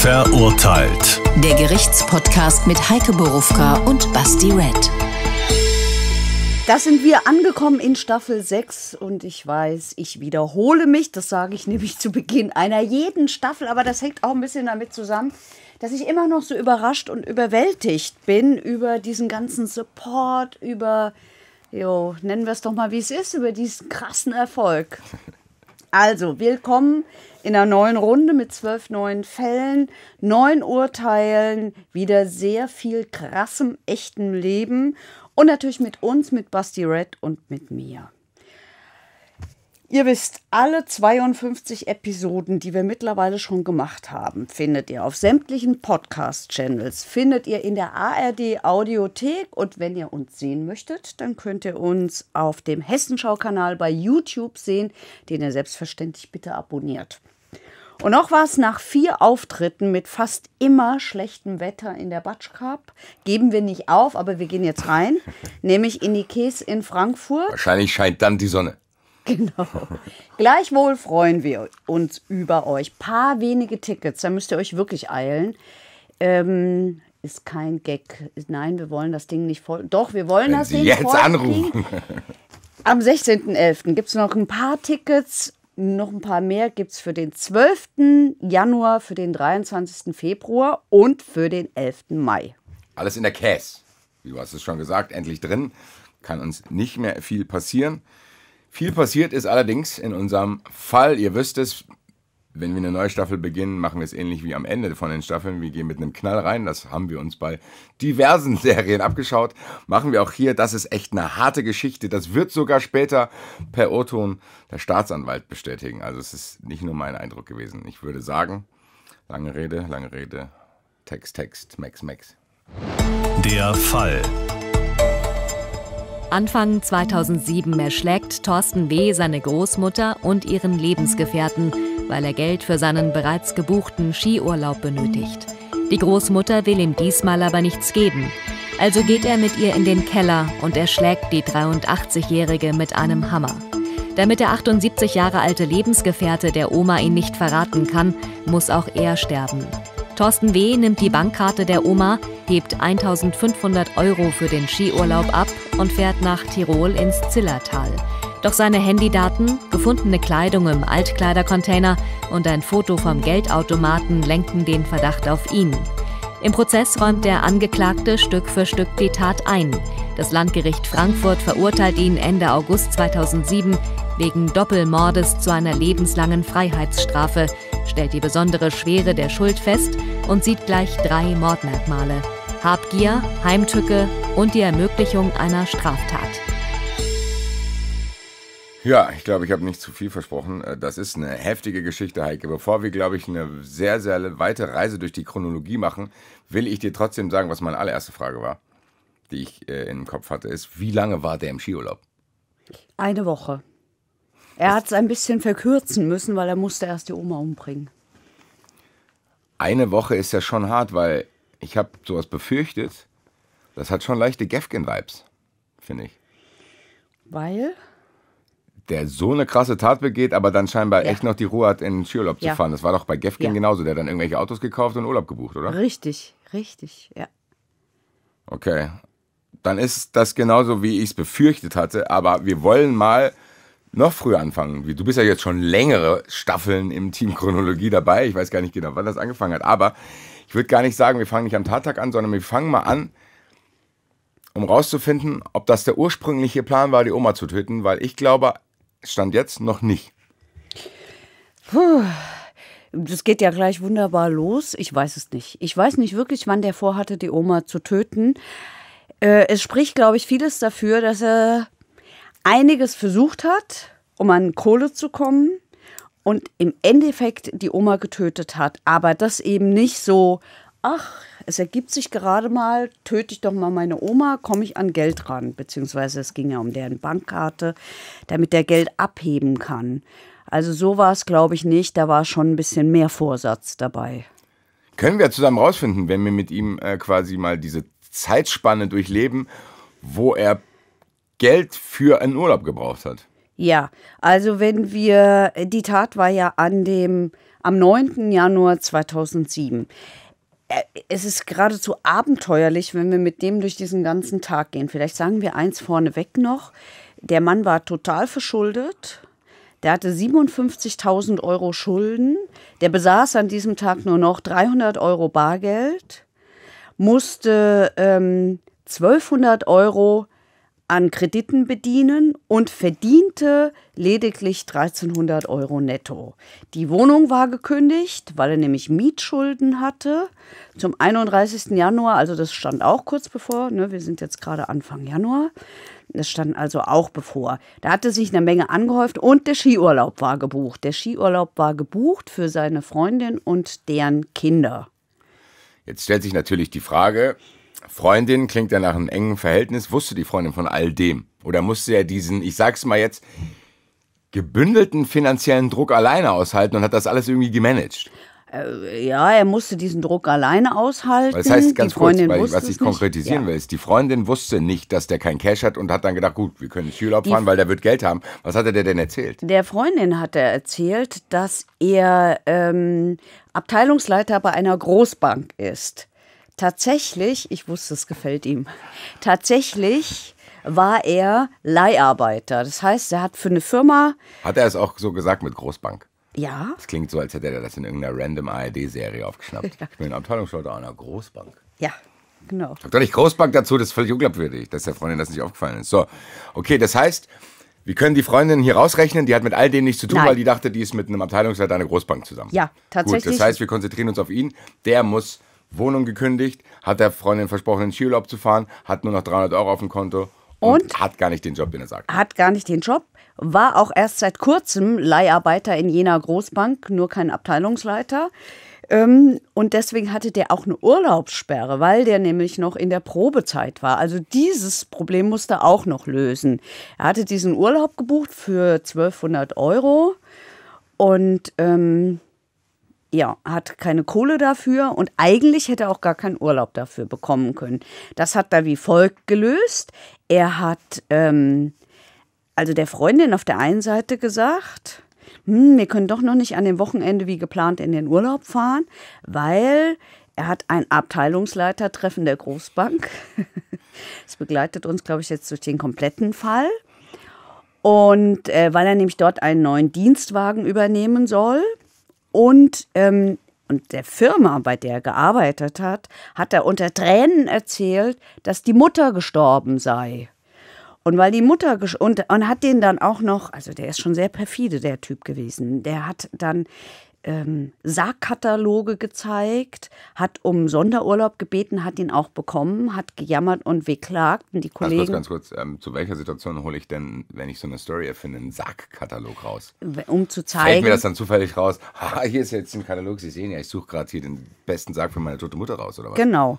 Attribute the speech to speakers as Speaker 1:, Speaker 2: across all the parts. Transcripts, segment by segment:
Speaker 1: Verurteilt. Der Gerichtspodcast mit Heike Borufka und Basti Red. Da sind wir angekommen in Staffel 6 und ich weiß, ich wiederhole mich, das sage ich nämlich zu Beginn einer jeden Staffel, aber das hängt auch ein bisschen damit zusammen, dass ich immer noch so überrascht und überwältigt bin über diesen ganzen Support, über, jo, nennen wir es doch mal, wie es ist, über diesen krassen Erfolg. Also, willkommen in einer neuen Runde mit zwölf neuen Fällen, neun Urteilen, wieder sehr viel krassem, echtem Leben und natürlich mit uns, mit Basti Red und mit mir. Ihr wisst, alle 52 Episoden, die wir mittlerweile schon gemacht haben, findet ihr auf sämtlichen Podcast-Channels, findet ihr in der ARD Audiothek und wenn ihr uns sehen möchtet, dann könnt ihr uns auf dem Hessenschau-Kanal bei YouTube sehen, den ihr selbstverständlich bitte abonniert. Und noch es nach vier Auftritten mit fast immer schlechtem Wetter in der Batsch Cup geben wir nicht auf, aber wir gehen jetzt rein, nämlich in die Käs in Frankfurt.
Speaker 2: Wahrscheinlich scheint dann die Sonne. Genau.
Speaker 1: Gleichwohl freuen wir uns über euch. Paar wenige Tickets, da müsst ihr euch wirklich eilen. Ähm, ist kein Gag. Nein, wir wollen das Ding nicht voll. Doch, wir wollen Wenn das Sie Ding jetzt anrufen. Am 16.11. gibt es noch ein paar Tickets noch ein paar mehr gibt es für den 12. Januar, für den 23. Februar und für den 11. Mai.
Speaker 2: Alles in der Käse. Du hast es schon gesagt, endlich drin. Kann uns nicht mehr viel passieren. Viel passiert ist allerdings in unserem Fall, ihr wisst es, wenn wir eine neue Staffel beginnen, machen wir es ähnlich wie am Ende von den Staffeln. Wir gehen mit einem Knall rein. Das haben wir uns bei diversen Serien abgeschaut. Machen wir auch hier. Das ist echt eine harte Geschichte. Das wird sogar später per O-Ton der Staatsanwalt bestätigen. Also es ist nicht nur mein Eindruck gewesen. Ich würde sagen, lange Rede, lange Rede. Text, Text, Max, Max. Der Fall.
Speaker 3: Anfang 2007 erschlägt Thorsten W. seine Großmutter und ihren Lebensgefährten weil er Geld für seinen bereits gebuchten Skiurlaub benötigt. Die Großmutter will ihm diesmal aber nichts geben. Also geht er mit ihr in den Keller und erschlägt die 83-Jährige mit einem Hammer. Damit der 78 Jahre alte Lebensgefährte der Oma ihn nicht verraten kann, muss auch er sterben. Thorsten W. nimmt die Bankkarte der Oma, hebt 1500 Euro für den Skiurlaub ab und fährt nach Tirol ins Zillertal. Doch seine Handydaten, gefundene Kleidung im Altkleidercontainer und ein Foto vom Geldautomaten lenken den Verdacht auf ihn. Im Prozess räumt der Angeklagte Stück für Stück die Tat ein. Das Landgericht Frankfurt verurteilt ihn Ende August 2007 wegen Doppelmordes zu einer lebenslangen Freiheitsstrafe, stellt die besondere Schwere der Schuld fest und sieht gleich drei Mordmerkmale. Habgier, Heimtücke und die Ermöglichung einer Straftat.
Speaker 2: Ja, ich glaube, ich habe nicht zu viel versprochen. Äh, das ist eine heftige Geschichte, Heike. Bevor wir, glaube ich, eine sehr, sehr weite Reise durch die Chronologie machen, will ich dir trotzdem sagen, was meine allererste Frage war, die ich äh, im Kopf hatte, ist, wie lange war der im Skiurlaub?
Speaker 1: Eine Woche. Er hat es ein bisschen verkürzen müssen, weil er musste erst die Oma umbringen.
Speaker 2: Eine Woche ist ja schon hart, weil ich habe sowas befürchtet. Das hat schon leichte Gefgen-Vibes, finde ich. Weil? der so eine krasse Tat begeht, aber dann scheinbar ja. echt noch die Ruhe hat, in den Skiurlaub ja. zu fahren. Das war doch bei Gefgen ja. genauso. Der hat dann irgendwelche Autos gekauft und Urlaub gebucht, oder?
Speaker 1: Richtig, richtig, ja.
Speaker 2: Okay. Dann ist das genauso, wie ich es befürchtet hatte. Aber wir wollen mal noch früher anfangen. Du bist ja jetzt schon längere Staffeln im Team Chronologie dabei. Ich weiß gar nicht genau, wann das angefangen hat. Aber ich würde gar nicht sagen, wir fangen nicht am Tattag an, sondern wir fangen mal an, um rauszufinden, ob das der ursprüngliche Plan war, die Oma zu töten. Weil ich glaube, Stand jetzt noch nicht.
Speaker 1: Puh. Das geht ja gleich wunderbar los. Ich weiß es nicht. Ich weiß nicht wirklich, wann der vorhatte, die Oma zu töten. Äh, es spricht, glaube ich, vieles dafür, dass er einiges versucht hat, um an Kohle zu kommen und im Endeffekt die Oma getötet hat. Aber das eben nicht so, ach, es ergibt sich gerade mal, töte ich doch mal meine Oma, komme ich an Geld ran. Beziehungsweise es ging ja um deren Bankkarte, damit der Geld abheben kann. Also so war es, glaube ich, nicht. Da war schon ein bisschen mehr Vorsatz dabei.
Speaker 2: Können wir zusammen rausfinden, wenn wir mit ihm äh, quasi mal diese Zeitspanne durchleben, wo er Geld für einen Urlaub gebraucht hat?
Speaker 1: Ja, also wenn wir, die Tat war ja an dem, am 9. Januar 2007. Äh, es ist geradezu abenteuerlich, wenn wir mit dem durch diesen ganzen Tag gehen. Vielleicht sagen wir eins vorneweg noch. Der Mann war total verschuldet. Der hatte 57.000 Euro Schulden. Der besaß an diesem Tag nur noch 300 Euro Bargeld, musste ähm, 1200 Euro an Krediten bedienen und verdiente lediglich 1300 Euro netto. Die Wohnung war gekündigt, weil er nämlich Mietschulden hatte. Zum 31. Januar, also das stand auch kurz bevor, ne, wir sind jetzt gerade Anfang Januar, das stand also auch bevor. Da hatte sich eine Menge angehäuft und der Skiurlaub war gebucht. Der Skiurlaub war gebucht für seine Freundin und deren Kinder.
Speaker 2: Jetzt stellt sich natürlich die Frage, Freundin klingt ja nach einem engen Verhältnis. Wusste die Freundin von all dem? Oder musste er diesen, ich sag's mal jetzt, gebündelten finanziellen Druck alleine aushalten und hat das alles irgendwie gemanagt?
Speaker 1: Äh, ja, er musste diesen Druck alleine aushalten. Das heißt, ganz die kurz, weil, was ich konkretisieren ja. will,
Speaker 2: ist, die Freundin wusste nicht, dass der kein Cash hat und hat dann gedacht, gut, wir können Urlaub fahren, weil der wird Geld haben. Was hat er dir denn erzählt?
Speaker 1: Der Freundin hat er erzählt, dass er ähm, Abteilungsleiter bei einer Großbank ist Tatsächlich, ich wusste, es gefällt ihm. Tatsächlich war er Leiharbeiter. Das heißt, er hat für eine Firma.
Speaker 2: Hat er es auch so gesagt mit Großbank? Ja. Das klingt so, als hätte er das in irgendeiner random ARD-Serie aufgeschnappt. Ja. Ich bin ein Abteilungsleiter einer Großbank.
Speaker 1: Ja, genau.
Speaker 2: Sagt doch nicht Großbank dazu, das ist völlig unglaubwürdig, dass der Freundin das nicht aufgefallen ist. So, okay, das heißt, wir können die Freundin hier rausrechnen, die hat mit all dem nichts zu tun, Nein. weil die dachte, die ist mit einem Abteilungsleiter einer Großbank zusammen. Ja,
Speaker 3: tatsächlich. Gut, das heißt,
Speaker 2: wir konzentrieren uns auf ihn. Der muss Wohnung gekündigt, hat der Freundin versprochen, in den Skiurlaub zu fahren, hat nur noch 300 Euro auf dem Konto und, und hat gar nicht den Job, den er sagt.
Speaker 1: Hat gar nicht den Job, war auch erst seit kurzem Leiharbeiter in jener Großbank, nur kein Abteilungsleiter. Ähm, und deswegen hatte der auch eine Urlaubssperre, weil der nämlich noch in der Probezeit war. Also dieses Problem musste er auch noch lösen. Er hatte diesen Urlaub gebucht für 1200 Euro und ähm, ja, hat keine Kohle dafür und eigentlich hätte er auch gar keinen Urlaub dafür bekommen können. Das hat er wie folgt gelöst. Er hat ähm, also der Freundin auf der einen Seite gesagt, hm, wir können doch noch nicht an dem Wochenende wie geplant in den Urlaub fahren, weil er hat ein Abteilungsleitertreffen der Großbank. das begleitet uns, glaube ich, jetzt durch den kompletten Fall. Und äh, weil er nämlich dort einen neuen Dienstwagen übernehmen soll, und, ähm, und der Firma, bei der er gearbeitet hat, hat er unter Tränen erzählt, dass die Mutter gestorben sei. Und weil die Mutter und, und hat den dann auch noch, also der ist schon sehr perfide, der Typ gewesen, der hat dann ähm, Sargkataloge gezeigt, hat um Sonderurlaub gebeten, hat ihn auch bekommen, hat gejammert und wehklagt. Und die Kollegen. Also ganz
Speaker 2: kurz, ähm, zu welcher Situation hole ich denn, wenn ich so eine Story erfinde, einen Sargkatalog raus?
Speaker 1: Um zu zeigen. Fällt mir das
Speaker 2: dann zufällig raus? Ha, hier ist jetzt ein Katalog, Sie sehen ja, ich suche gerade hier den besten Sarg für meine tote Mutter raus, oder was?
Speaker 1: Genau.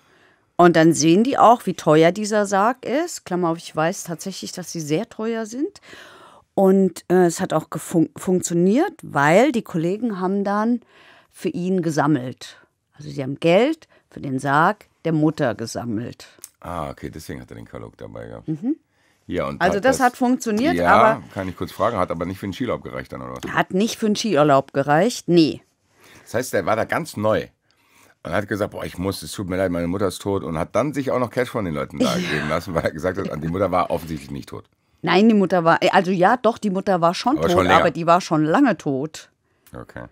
Speaker 1: Und dann sehen die auch, wie teuer dieser Sarg ist. Klammer auf, ich weiß tatsächlich, dass sie sehr teuer sind. Und äh, es hat auch funktioniert, weil die Kollegen haben dann für ihn gesammelt. Also sie haben Geld für den Sarg der Mutter gesammelt.
Speaker 2: Ah, okay, deswegen hat er den Kalok dabei gehabt. Mhm. Ja, also das, das,
Speaker 1: hat funktioniert, ja, aber...
Speaker 2: kann ich kurz fragen, hat aber nicht für den Skiurlaub gereicht dann, oder was? Hat nicht für den Skiurlaub gereicht, nee. Das heißt, der war da ganz neu und hat gesagt, boah, ich muss, es tut mir leid, meine Mutter ist tot und hat dann sich auch noch Cash von den Leuten da geben lassen, weil er gesagt hat, die Mutter war offensichtlich nicht tot.
Speaker 1: Nein, die Mutter war, äh, also ja, doch, die Mutter war schon aber tot, schon aber die war schon lange tot. Okay.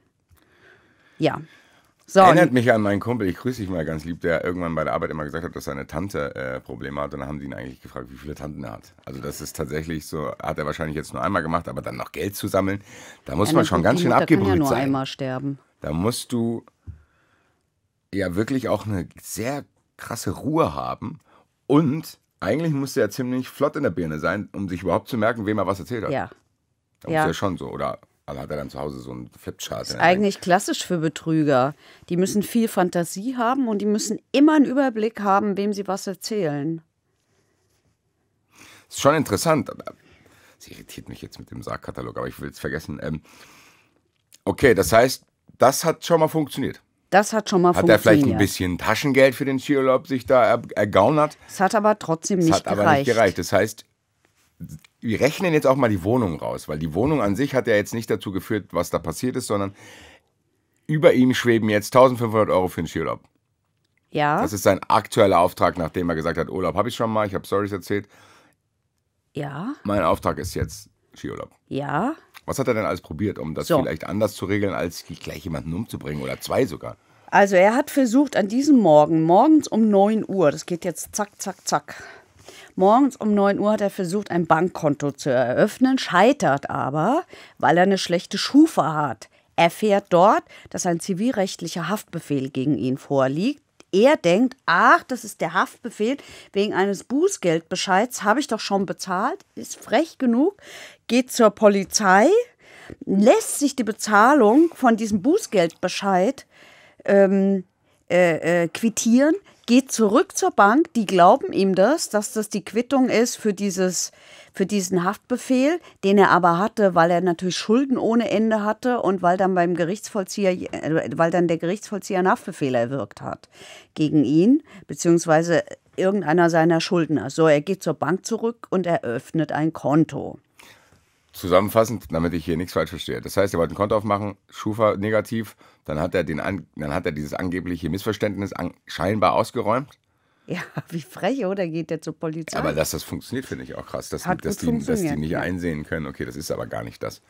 Speaker 1: Ja.
Speaker 2: So, Erinnert mich an meinen Kumpel, ich grüße dich mal ganz lieb, der irgendwann bei der Arbeit immer gesagt hat, dass seine Tante äh, Probleme hat. Und dann haben die ihn eigentlich gefragt, wie viele Tanten er hat. Also das ist tatsächlich so, hat er wahrscheinlich jetzt nur einmal gemacht, aber dann noch Geld zu sammeln, da muss ja, man schon ganz schön Mutter abgebrüht kann ja nur sein.
Speaker 1: einmal sterben.
Speaker 2: Da musst du ja wirklich auch eine sehr krasse Ruhe haben und eigentlich musste er ziemlich flott in der Birne sein, um sich überhaupt zu merken, wem er was erzählt hat. Ja. Das ja. ist ja schon so, oder? hat er dann zu Hause so einen Flipchart. Das ist
Speaker 1: eigentlich Hand. klassisch für Betrüger. Die müssen viel Fantasie haben und die müssen immer einen Überblick haben, wem sie was erzählen.
Speaker 2: Das ist schon interessant. Aber es irritiert mich jetzt mit dem Sargkatalog, aber ich will es vergessen. Ähm okay, das heißt, das hat schon mal funktioniert.
Speaker 1: Das hat schon mal hat funktioniert. Hat er vielleicht ein bisschen
Speaker 2: Taschengeld für den Skiurlaub sich da ergaunert?
Speaker 1: Es hat aber trotzdem nicht gereicht. Es hat gereicht. aber nicht gereicht.
Speaker 2: Das heißt, wir rechnen jetzt auch mal die Wohnung raus, weil die Wohnung an sich hat ja jetzt nicht dazu geführt, was da passiert ist, sondern über ihm schweben jetzt 1500 Euro für den Skiurlaub. Ja. Das ist sein aktueller Auftrag, nachdem er gesagt hat, Urlaub habe ich schon mal, ich habe Stories erzählt. Ja. Mein Auftrag ist jetzt Skiurlaub. Ja. Was hat er denn alles probiert, um das so. vielleicht anders zu regeln, als gleich jemanden umzubringen oder zwei sogar?
Speaker 1: Also er hat versucht an diesem Morgen, morgens um 9 Uhr, das geht jetzt zack, zack, zack. Morgens um 9 Uhr hat er versucht, ein Bankkonto zu eröffnen, scheitert aber, weil er eine schlechte Schufa hat Er fährt dort, dass ein zivilrechtlicher Haftbefehl gegen ihn vorliegt er denkt, ach, das ist der Haftbefehl wegen eines Bußgeldbescheids, habe ich doch schon bezahlt, ist frech genug, geht zur Polizei, lässt sich die Bezahlung von diesem Bußgeldbescheid ähm, äh, äh, quittieren, geht zurück zur Bank, die glauben ihm das, dass das die Quittung ist für, dieses, für diesen Haftbefehl, den er aber hatte, weil er natürlich Schulden ohne Ende hatte und weil dann beim Gerichtsvollzieher, äh, weil dann der Gerichtsvollzieher einen Haftbefehl erwirkt hat gegen ihn, beziehungsweise irgendeiner seiner Schuldner. So, also er geht zur Bank zurück und eröffnet ein Konto.
Speaker 2: Zusammenfassend, damit ich hier nichts falsch verstehe. Das heißt, er wollte ein Konto aufmachen, Schufa negativ, dann hat er, den, dann hat er dieses angebliche Missverständnis an, scheinbar ausgeräumt.
Speaker 1: Ja, wie frech, oder? Geht der zur Polizei? Aber
Speaker 2: dass das funktioniert, finde ich auch krass. Dass, dass, die, dass die nicht einsehen können, okay, das ist aber gar nicht das.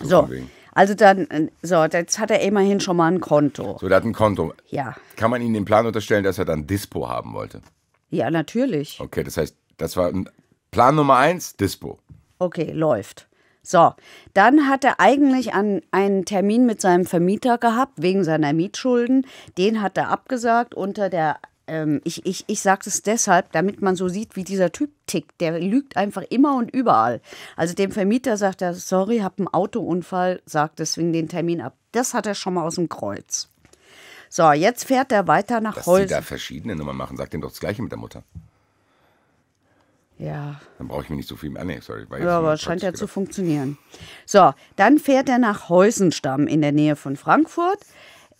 Speaker 2: So, so also dann, äh, so, jetzt hat er
Speaker 1: immerhin schon mal ein Konto.
Speaker 2: So, der hat ein Konto. Ja. Kann man Ihnen den Plan unterstellen, dass er dann Dispo haben wollte? Ja, natürlich. Okay, das heißt, das war Plan Nummer eins, Dispo.
Speaker 1: Okay, läuft. So, dann hat er eigentlich an einen Termin mit seinem Vermieter gehabt, wegen seiner Mietschulden. Den hat er abgesagt unter der ähm, ich, ich, ich sage es deshalb, damit man so sieht, wie dieser Typ tickt. Der lügt einfach immer und überall. Also dem Vermieter sagt er, sorry, hab einen Autounfall, sagt deswegen den Termin ab. Das hat er schon mal aus dem Kreuz. So, jetzt fährt er weiter nach Holz. Dass Holz. Sie da
Speaker 2: verschiedene Nummern machen, sagt ihm doch das Gleiche mit der Mutter. Ja. Dann brauche ich mir nicht so viel mehr. Ah, nee, sorry. ja, aber es scheint
Speaker 1: ja zu genau. funktionieren. So, dann fährt er nach Heusenstamm in der Nähe von Frankfurt,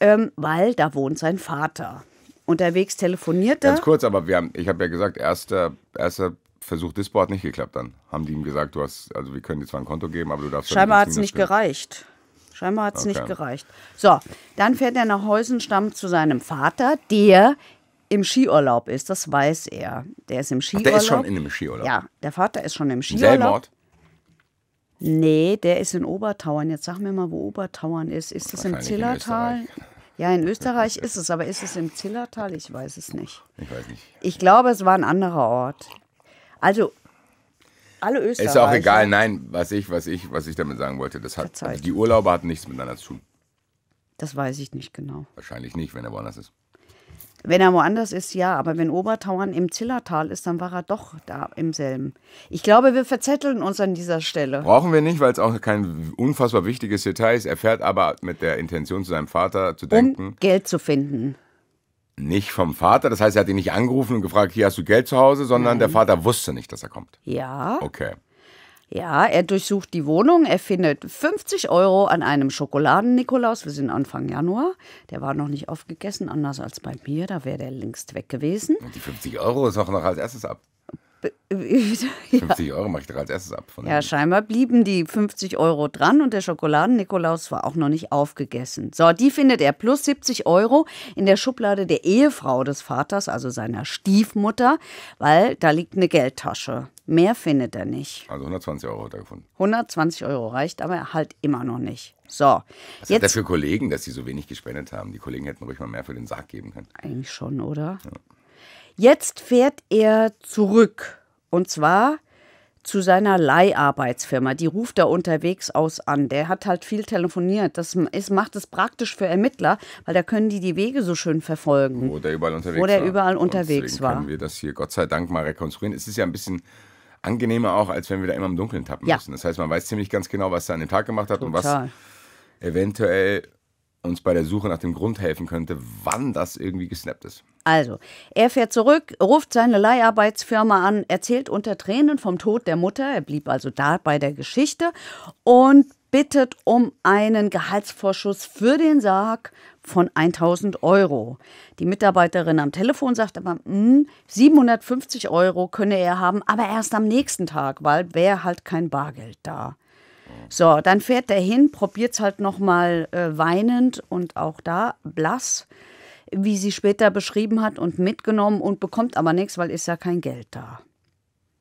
Speaker 1: ähm, weil da wohnt sein Vater.
Speaker 2: Unterwegs telefoniert er. Ganz kurz, aber wir haben, ich habe ja gesagt, erster, erster Versuch Dispo hat nicht geklappt dann. Haben die ihm gesagt, du hast, also wir können dir zwar ein Konto geben, aber du darfst. Scheinbar hat es nicht
Speaker 1: gereicht. Scheinbar hat es okay. nicht gereicht. So, dann fährt er nach Heusenstamm zu seinem Vater, der im Skiurlaub ist, das weiß er. Der ist im Skiurlaub. Ach, der ist schon in dem Skiurlaub. Ja, der Vater ist schon im Skiurlaub. Selben Ort? Nee, der ist in Obertauern. Jetzt sag mir mal, wo Obertauern ist. Ist das im Zillertal? In ja, in Österreich ist es, aber ist es im Zillertal? Ich weiß es nicht. Ich weiß nicht. Ich glaube, es war ein anderer Ort. Also, alle Österreicher. Ist auch egal,
Speaker 2: nein, was ich, was ich, was ich damit sagen wollte, das hat, also die Urlaube hat nichts miteinander zu tun.
Speaker 1: Das weiß ich nicht genau.
Speaker 2: Wahrscheinlich nicht, wenn er woanders ist.
Speaker 1: Wenn er woanders ist, ja, aber wenn Obertauern im Zillertal ist, dann war er doch da im selben. Ich glaube, wir verzetteln uns an dieser Stelle.
Speaker 2: Brauchen wir nicht, weil es auch kein unfassbar wichtiges Detail ist. Er fährt aber mit der Intention, zu seinem Vater zu denken. Um Geld zu finden. Nicht vom Vater, das heißt, er hat ihn nicht angerufen und gefragt, hier hast du Geld zu Hause, sondern Nein. der Vater wusste nicht, dass er kommt. Ja. Okay.
Speaker 1: Ja, er durchsucht die Wohnung, er findet 50 Euro an einem Schokoladen-Nikolaus. Wir sind Anfang Januar. Der war noch nicht aufgegessen, anders als bei mir. Da wäre der längst weg gewesen.
Speaker 2: Und die 50 Euro ist auch noch als erstes ab.
Speaker 1: 50
Speaker 2: Euro mache ich doch als erstes ab. ja,
Speaker 1: scheinbar blieben die 50 Euro dran und der Schokoladen-Nikolaus war auch noch nicht aufgegessen. So, die findet er plus 70 Euro in der Schublade der Ehefrau des Vaters, also seiner Stiefmutter, weil da liegt eine Geldtasche. Mehr findet er nicht.
Speaker 2: Also 120 Euro hat er gefunden.
Speaker 1: 120 Euro reicht, aber halt immer noch nicht.
Speaker 2: So. Was jetzt, hat das für Kollegen, dass sie so wenig gespendet haben? Die Kollegen hätten ruhig mal mehr für den Sarg geben können. Eigentlich schon, oder? Ja.
Speaker 1: Jetzt fährt er zurück und zwar zu seiner Leiharbeitsfirma. Die ruft er unterwegs aus an. Der hat halt viel telefoniert. Das ist, macht es praktisch für Ermittler, weil da können die die Wege so schön verfolgen. Wo
Speaker 2: der überall unterwegs war. wo der war. Überall unterwegs deswegen war. können wir das hier Gott sei Dank mal rekonstruieren. Es ist ja ein bisschen angenehmer auch, als wenn wir da immer im Dunkeln tappen ja. müssen. Das heißt, man weiß ziemlich ganz genau, was er an dem Tag gemacht hat Total. und was eventuell uns bei der Suche nach dem Grund helfen könnte, wann das irgendwie gesnappt ist.
Speaker 1: Also, er fährt zurück, ruft seine Leiharbeitsfirma an, erzählt unter Tränen vom Tod der Mutter, er blieb also da bei der Geschichte und bittet um einen Gehaltsvorschuss für den Sarg von 1000 Euro. Die Mitarbeiterin am Telefon sagt aber, mh, hm, 750 Euro könne er haben, aber erst am nächsten Tag, weil wäre halt kein Bargeld da. So, dann fährt er hin, probiert es halt nochmal äh, weinend und auch da blass, wie sie später beschrieben hat und mitgenommen und bekommt aber nichts, weil ist ja kein Geld da.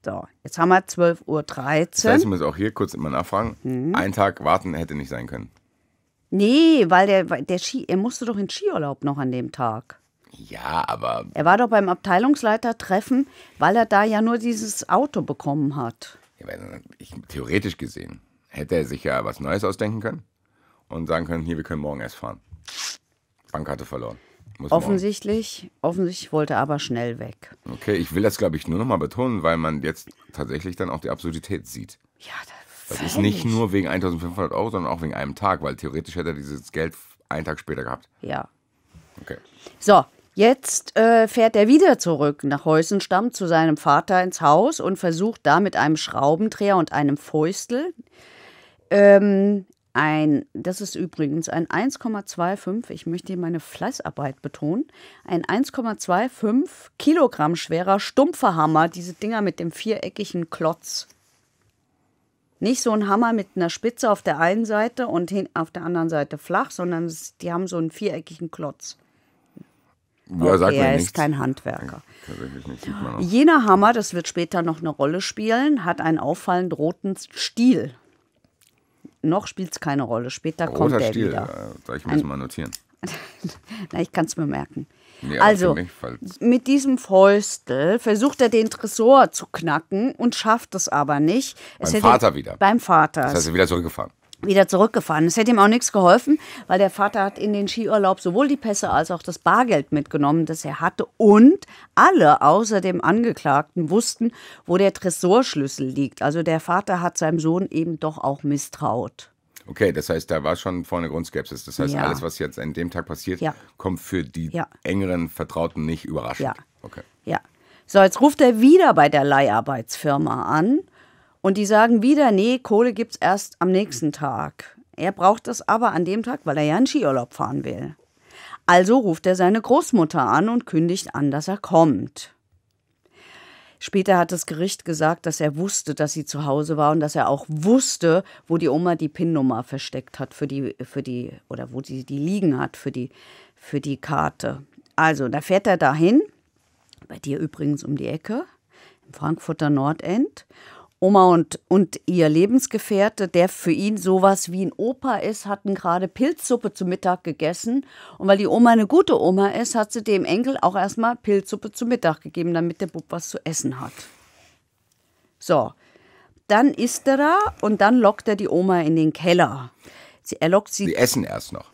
Speaker 1: So, jetzt haben wir 12.13 Uhr. Das heißt, ich muss
Speaker 2: auch hier kurz immer nachfragen. Mhm. Ein Tag warten hätte nicht sein können.
Speaker 1: Nee, weil der, der Ski, er musste doch in Skiurlaub noch an dem Tag. Ja, aber. Er war doch beim Abteilungsleitertreffen, weil er da ja nur dieses Auto bekommen hat.
Speaker 2: Ja, äh, ich, theoretisch gesehen hätte er sich ja was Neues ausdenken können und sagen können, hier, wir können morgen erst fahren. Bankkarte verloren. Muss
Speaker 1: offensichtlich, offensichtlich wollte er aber schnell weg.
Speaker 2: Okay, ich will das, glaube ich, nur nochmal betonen, weil man jetzt tatsächlich dann auch die Absurdität sieht. Ja, das, das ist nicht nur wegen 1500 Euro, sondern auch wegen einem Tag, weil theoretisch hätte er dieses Geld einen Tag später gehabt.
Speaker 1: Ja. Okay. So, Jetzt äh, fährt er wieder zurück nach Heusenstamm zu seinem Vater ins Haus und versucht da mit einem Schraubendreher und einem Fäustel ähm, ein, das ist übrigens ein 1,25, ich möchte hier meine Fleißarbeit betonen, ein 1,25 Kilogramm schwerer stumpfer Hammer, diese Dinger mit dem viereckigen Klotz. Nicht so ein Hammer mit einer Spitze auf der einen Seite und hin, auf der anderen Seite flach, sondern es, die haben so einen viereckigen Klotz. Ja, okay, er ist nichts. kein Handwerker. Jener Hammer, das wird später noch eine Rolle spielen, hat einen auffallend roten Stiel noch spielt es keine Rolle. Später Roter kommt er Stil, wieder. Äh, ich muss Ein,
Speaker 2: mal notieren.
Speaker 1: Na, ich kann es mir merken. Nee, also, mit diesem Fäustel versucht er den Tresor zu knacken und schafft es aber nicht. Es beim Vater wieder. Beim Vater. Das heißt, er ist wieder zurückgefahren wieder zurückgefahren. Es hätte ihm auch nichts geholfen, weil der Vater hat in den Skiurlaub sowohl die Pässe als auch das Bargeld mitgenommen, das er hatte. Und alle außer dem Angeklagten wussten, wo der Tresorschlüssel liegt. Also der Vater hat seinem Sohn eben doch auch misstraut.
Speaker 2: Okay, das heißt, da war schon vorne Grundskepsis. Das heißt, ja. alles, was jetzt an dem Tag passiert, ja. kommt für die ja. engeren Vertrauten nicht überraschend. Ja. Okay.
Speaker 1: Ja. So, jetzt ruft er wieder bei der Leiharbeitsfirma an und die sagen wieder, nee, Kohle gibt es erst am nächsten Tag. Er braucht das aber an dem Tag, weil er ja in Skiurlaub fahren will. Also ruft er seine Großmutter an und kündigt an, dass er kommt. Später hat das Gericht gesagt, dass er wusste, dass sie zu Hause war und dass er auch wusste, wo die Oma die PIN-Nummer versteckt hat für die, für die, oder wo sie die liegen hat für die, für die Karte. Also, da fährt er dahin, bei dir übrigens um die Ecke, im Frankfurter Nordend, Oma und, und ihr Lebensgefährte, der für ihn sowas wie ein Opa ist, hatten gerade Pilzsuppe zu Mittag gegessen. Und weil die Oma eine gute Oma ist, hat sie dem Enkel auch erstmal Pilzsuppe zu Mittag gegeben, damit der Bub was zu essen hat. So, dann isst er da und dann lockt er die Oma in den Keller. Sie, er lockt sie. Sie essen erst noch.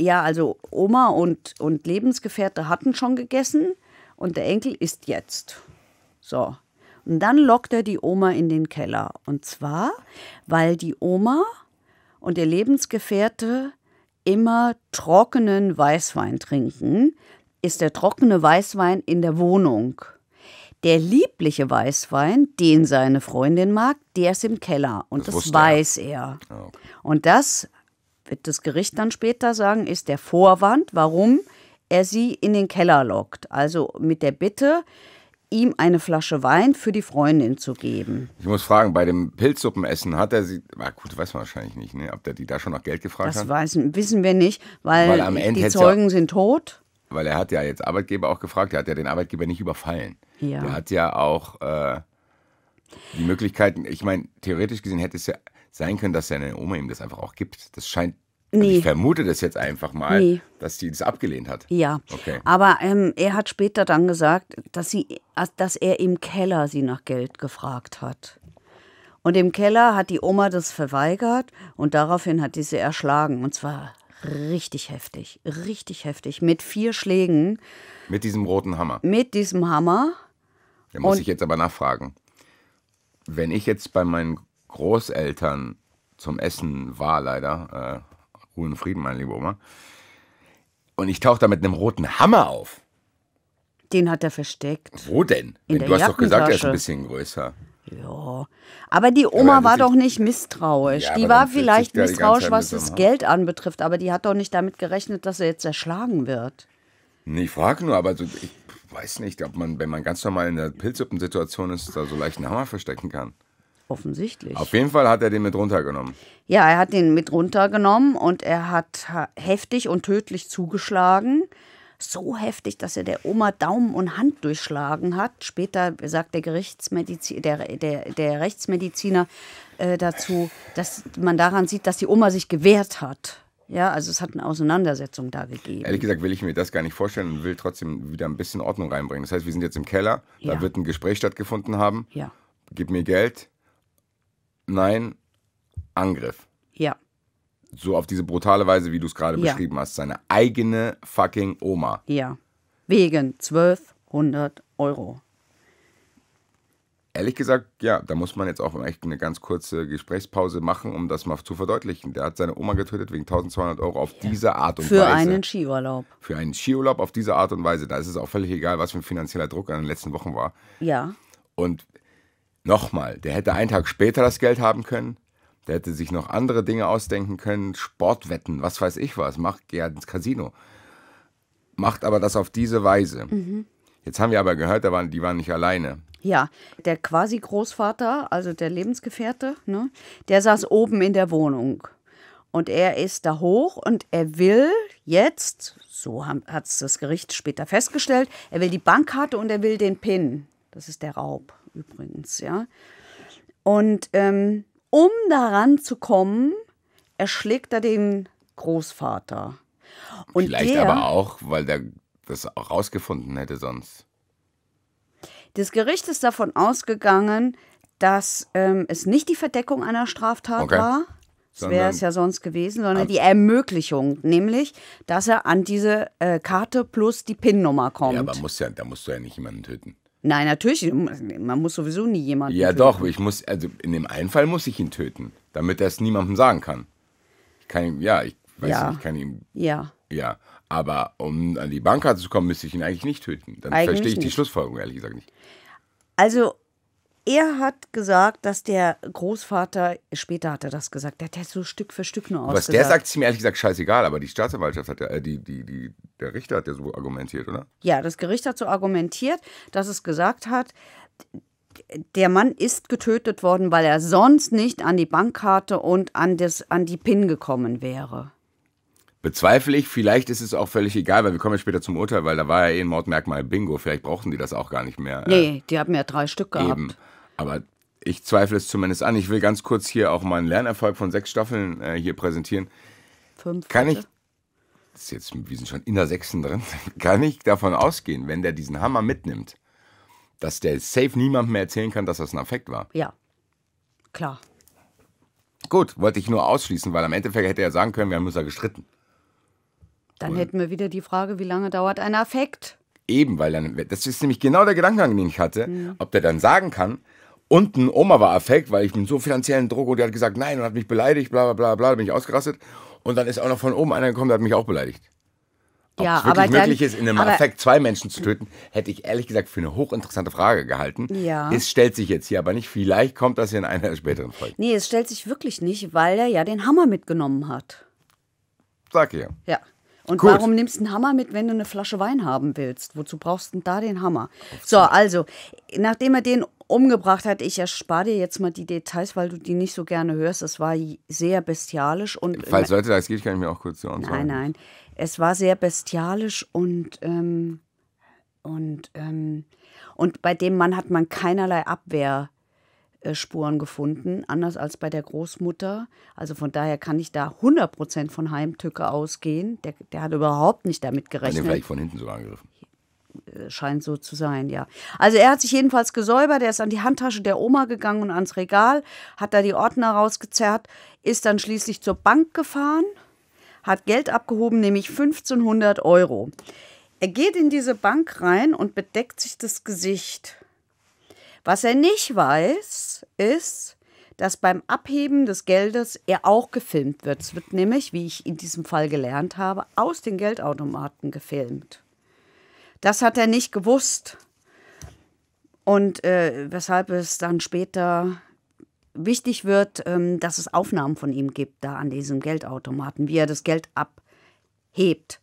Speaker 1: Ja, also Oma und, und Lebensgefährte hatten schon gegessen und der Enkel isst jetzt. So. Und dann lockt er die Oma in den Keller. Und zwar, weil die Oma und ihr Lebensgefährte immer trockenen Weißwein trinken, ist der trockene Weißwein in der Wohnung. Der liebliche Weißwein, den seine Freundin mag, der ist im Keller und das, das weiß er. er. Ah, und das wird das Gericht dann später sagen, ist der Vorwand, warum er sie in den Keller lockt. Also mit der Bitte, ihm eine Flasche Wein für die Freundin zu geben.
Speaker 2: Ich muss fragen, bei dem Pilzsuppenessen hat er sie, ah gut, weiß man wahrscheinlich nicht, ne? ob der die da schon nach Geld gefragt das hat.
Speaker 1: Das wissen wir nicht, weil, weil die Zeugen sind tot.
Speaker 2: Weil er hat ja jetzt Arbeitgeber auch gefragt, er hat ja den Arbeitgeber nicht überfallen. Ja. Der hat ja auch äh, die Möglichkeiten, ich meine, theoretisch gesehen hätte es ja sein können, dass seine Oma ihm das einfach auch gibt. Das scheint also nee. ich vermute das jetzt einfach mal, nee. dass sie das abgelehnt hat.
Speaker 1: Ja. Okay. Aber ähm, er hat später dann gesagt, dass, sie, dass er im Keller sie nach Geld gefragt hat. Und im Keller hat die Oma das verweigert und daraufhin hat diese erschlagen. Und zwar richtig heftig, richtig heftig. Mit
Speaker 2: vier Schlägen. Mit diesem roten Hammer. Mit diesem Hammer. Da muss und ich jetzt aber nachfragen. Wenn ich jetzt bei meinen Großeltern zum Essen war leider, äh, Ruhe und Frieden, meine liebe Oma. Und ich tauche da mit einem roten Hammer auf.
Speaker 1: Den hat er versteckt.
Speaker 2: Wo denn? In du hast doch gesagt, er ist ein bisschen größer. Ja,
Speaker 1: aber die Oma aber war doch nicht misstrauisch. Ja, die war vielleicht misstrauisch, was das Geld anbetrifft, aber die hat doch nicht damit gerechnet, dass er jetzt erschlagen wird.
Speaker 2: ich frage nur, aber so, ich weiß nicht, ob man, wenn man ganz normal in der Pilzsuppensituation ist, da so leicht einen Hammer verstecken kann. Offensichtlich. Auf jeden Fall hat er den mit runtergenommen.
Speaker 1: Ja, er hat den mit runtergenommen und er hat heftig und tödlich zugeschlagen. So heftig, dass er der Oma Daumen und Hand durchschlagen hat. Später sagt der, Gerichtsmedizin, der, der, der Rechtsmediziner äh, dazu, dass man daran sieht, dass die Oma sich gewehrt hat. Ja, also es hat eine Auseinandersetzung da gegeben. Ehrlich
Speaker 2: gesagt will ich mir das gar nicht vorstellen und will trotzdem wieder ein bisschen Ordnung reinbringen. Das heißt, wir sind jetzt im Keller, ja. da wird ein Gespräch stattgefunden haben. Ja. Gib mir Geld, Nein, Angriff. Ja. So auf diese brutale Weise, wie du es gerade ja. beschrieben hast. Seine eigene fucking Oma.
Speaker 1: Ja. Wegen 1200 Euro.
Speaker 2: Ehrlich gesagt, ja, da muss man jetzt auch echt eine ganz kurze Gesprächspause machen, um das mal zu verdeutlichen. Der hat seine Oma getötet wegen 1200 Euro auf ja. diese Art und für Weise. Für einen
Speaker 1: Skiurlaub.
Speaker 2: Für einen Skiurlaub auf diese Art und Weise. Da ist es auch völlig egal, was für ein finanzieller Druck in den letzten Wochen war. Ja. Und Nochmal, der hätte einen Tag später das Geld haben können. Der hätte sich noch andere Dinge ausdenken können, Sportwetten, was weiß ich was, macht ja ins Casino. Macht aber das auf diese Weise. Mhm. Jetzt haben wir aber gehört, die waren nicht alleine.
Speaker 1: Ja, der quasi Großvater, also der Lebensgefährte, ne, der saß oben in der Wohnung. Und er ist da hoch und er will jetzt, so hat es das Gericht später festgestellt, er will die Bankkarte und er will den PIN. Das ist der Raub übrigens, ja. Und ähm, um daran zu kommen, erschlägt er den Großvater. Und Vielleicht der, aber
Speaker 2: auch, weil der das auch rausgefunden hätte sonst.
Speaker 1: Das Gericht ist davon ausgegangen, dass ähm, es nicht die Verdeckung einer Straftat okay. war. Das wäre es ja sonst gewesen, sondern die Ermöglichung, nämlich, dass er an diese äh, Karte
Speaker 2: plus die PIN-Nummer kommt. Ja, aber muss ja, da musst du ja nicht jemanden töten. Nein, natürlich, man muss sowieso nie jemanden. Ja, töten. doch, ich muss, also in dem einen Fall muss ich ihn töten, damit er es niemandem sagen kann. Ich kann ihm, ja, ich weiß ja. nicht, ich kann ihm. Ja. Ja. Aber um an die Bankkarte zu kommen, müsste ich ihn eigentlich nicht töten. Dann eigentlich verstehe ich die Schlussfolgerung, ehrlich gesagt, nicht.
Speaker 1: Also, er hat gesagt, dass der Großvater, später hat er das gesagt, der hat das so Stück für Stück nur ausgesagt. Was der sagt,
Speaker 2: ist mir ehrlich gesagt scheißegal, aber die Staatsanwaltschaft hat, äh, die, die, die, der Richter hat ja so argumentiert, oder?
Speaker 1: Ja, das Gericht hat so argumentiert, dass es gesagt hat, der Mann ist getötet worden, weil er sonst nicht an die Bankkarte und an, das, an die PIN gekommen wäre.
Speaker 2: Bezweifle ich, vielleicht ist es auch völlig egal, weil wir kommen ja später zum Urteil, weil da war ja eh ein Mordmerkmal Bingo, vielleicht brauchen die das auch gar nicht mehr. Äh.
Speaker 1: Nee, die haben ja drei Stück gehabt. Eben.
Speaker 2: Aber ich zweifle es zumindest an. Ich will ganz kurz hier auch mal einen Lernerfolg von sechs Staffeln äh, hier präsentieren. Fünf. Kann ich. Ist jetzt, wir sind schon in der sechsten drin. Kann ich davon ausgehen, wenn der diesen Hammer mitnimmt, dass der safe niemandem mehr erzählen kann, dass das ein Affekt war?
Speaker 1: Ja. Klar.
Speaker 2: Gut, wollte ich nur ausschließen, weil am Endeffekt hätte er sagen können, wir haben uns ja gestritten.
Speaker 1: Dann Und hätten wir wieder die Frage, wie lange dauert ein Affekt?
Speaker 2: Eben, weil dann, das ist nämlich genau der Gedankengang, den ich hatte, mhm. ob der dann sagen kann, und ein Oma war affekt, weil ich mit so finanziellen Druck und die hat gesagt, nein und hat mich beleidigt, bla bla bla bla, da bin ich ausgerastet. Und dann ist auch noch von oben einer gekommen, der hat mich auch beleidigt. Ob ja, es wirklich aber möglich dann, ist, in einem Affekt zwei Menschen zu töten, hätte ich ehrlich gesagt für eine hochinteressante Frage gehalten. Ja. Es stellt sich jetzt hier aber nicht. Vielleicht kommt das in einer späteren Folge.
Speaker 1: Nee, es stellt sich wirklich nicht, weil er ja den Hammer mitgenommen hat. Sag ihr. Ja. Und Gut. warum nimmst du einen Hammer mit, wenn du eine Flasche Wein haben willst? Wozu brauchst du denn da den Hammer? So, also, nachdem er den umgebracht hat. Ich erspare dir jetzt mal die Details, weil du die nicht so gerne hörst. Es war sehr bestialisch und. Äh, Falls Leute
Speaker 2: das geht, kann ich mir auch kurz zu so antworten. Nein, nein.
Speaker 1: Es war sehr bestialisch und ähm, und ähm, und bei dem Mann hat man keinerlei Abwehrspuren gefunden, anders als bei der Großmutter. Also von daher kann ich da 100% von Heimtücke ausgehen. Der, der hat überhaupt nicht damit gerechnet. Hat den vielleicht von hinten so angegriffen. Äh, scheint so zu sein, ja. Also er hat sich jedenfalls gesäubert, er ist an die Handtasche der Oma gegangen und ans Regal, hat da die Ordner rausgezerrt, ist dann schließlich zur Bank gefahren, hat Geld abgehoben, nämlich 1500 Euro. Er geht in diese Bank rein und bedeckt sich das Gesicht. Was er nicht weiß, ist, dass beim Abheben des Geldes er auch gefilmt wird. Es wird nämlich, wie ich in diesem Fall gelernt habe, aus den Geldautomaten gefilmt. Das hat er nicht gewusst. Und äh, weshalb es dann später wichtig wird, ähm, dass es Aufnahmen von ihm gibt, da an diesem Geldautomaten, wie er das Geld abhebt.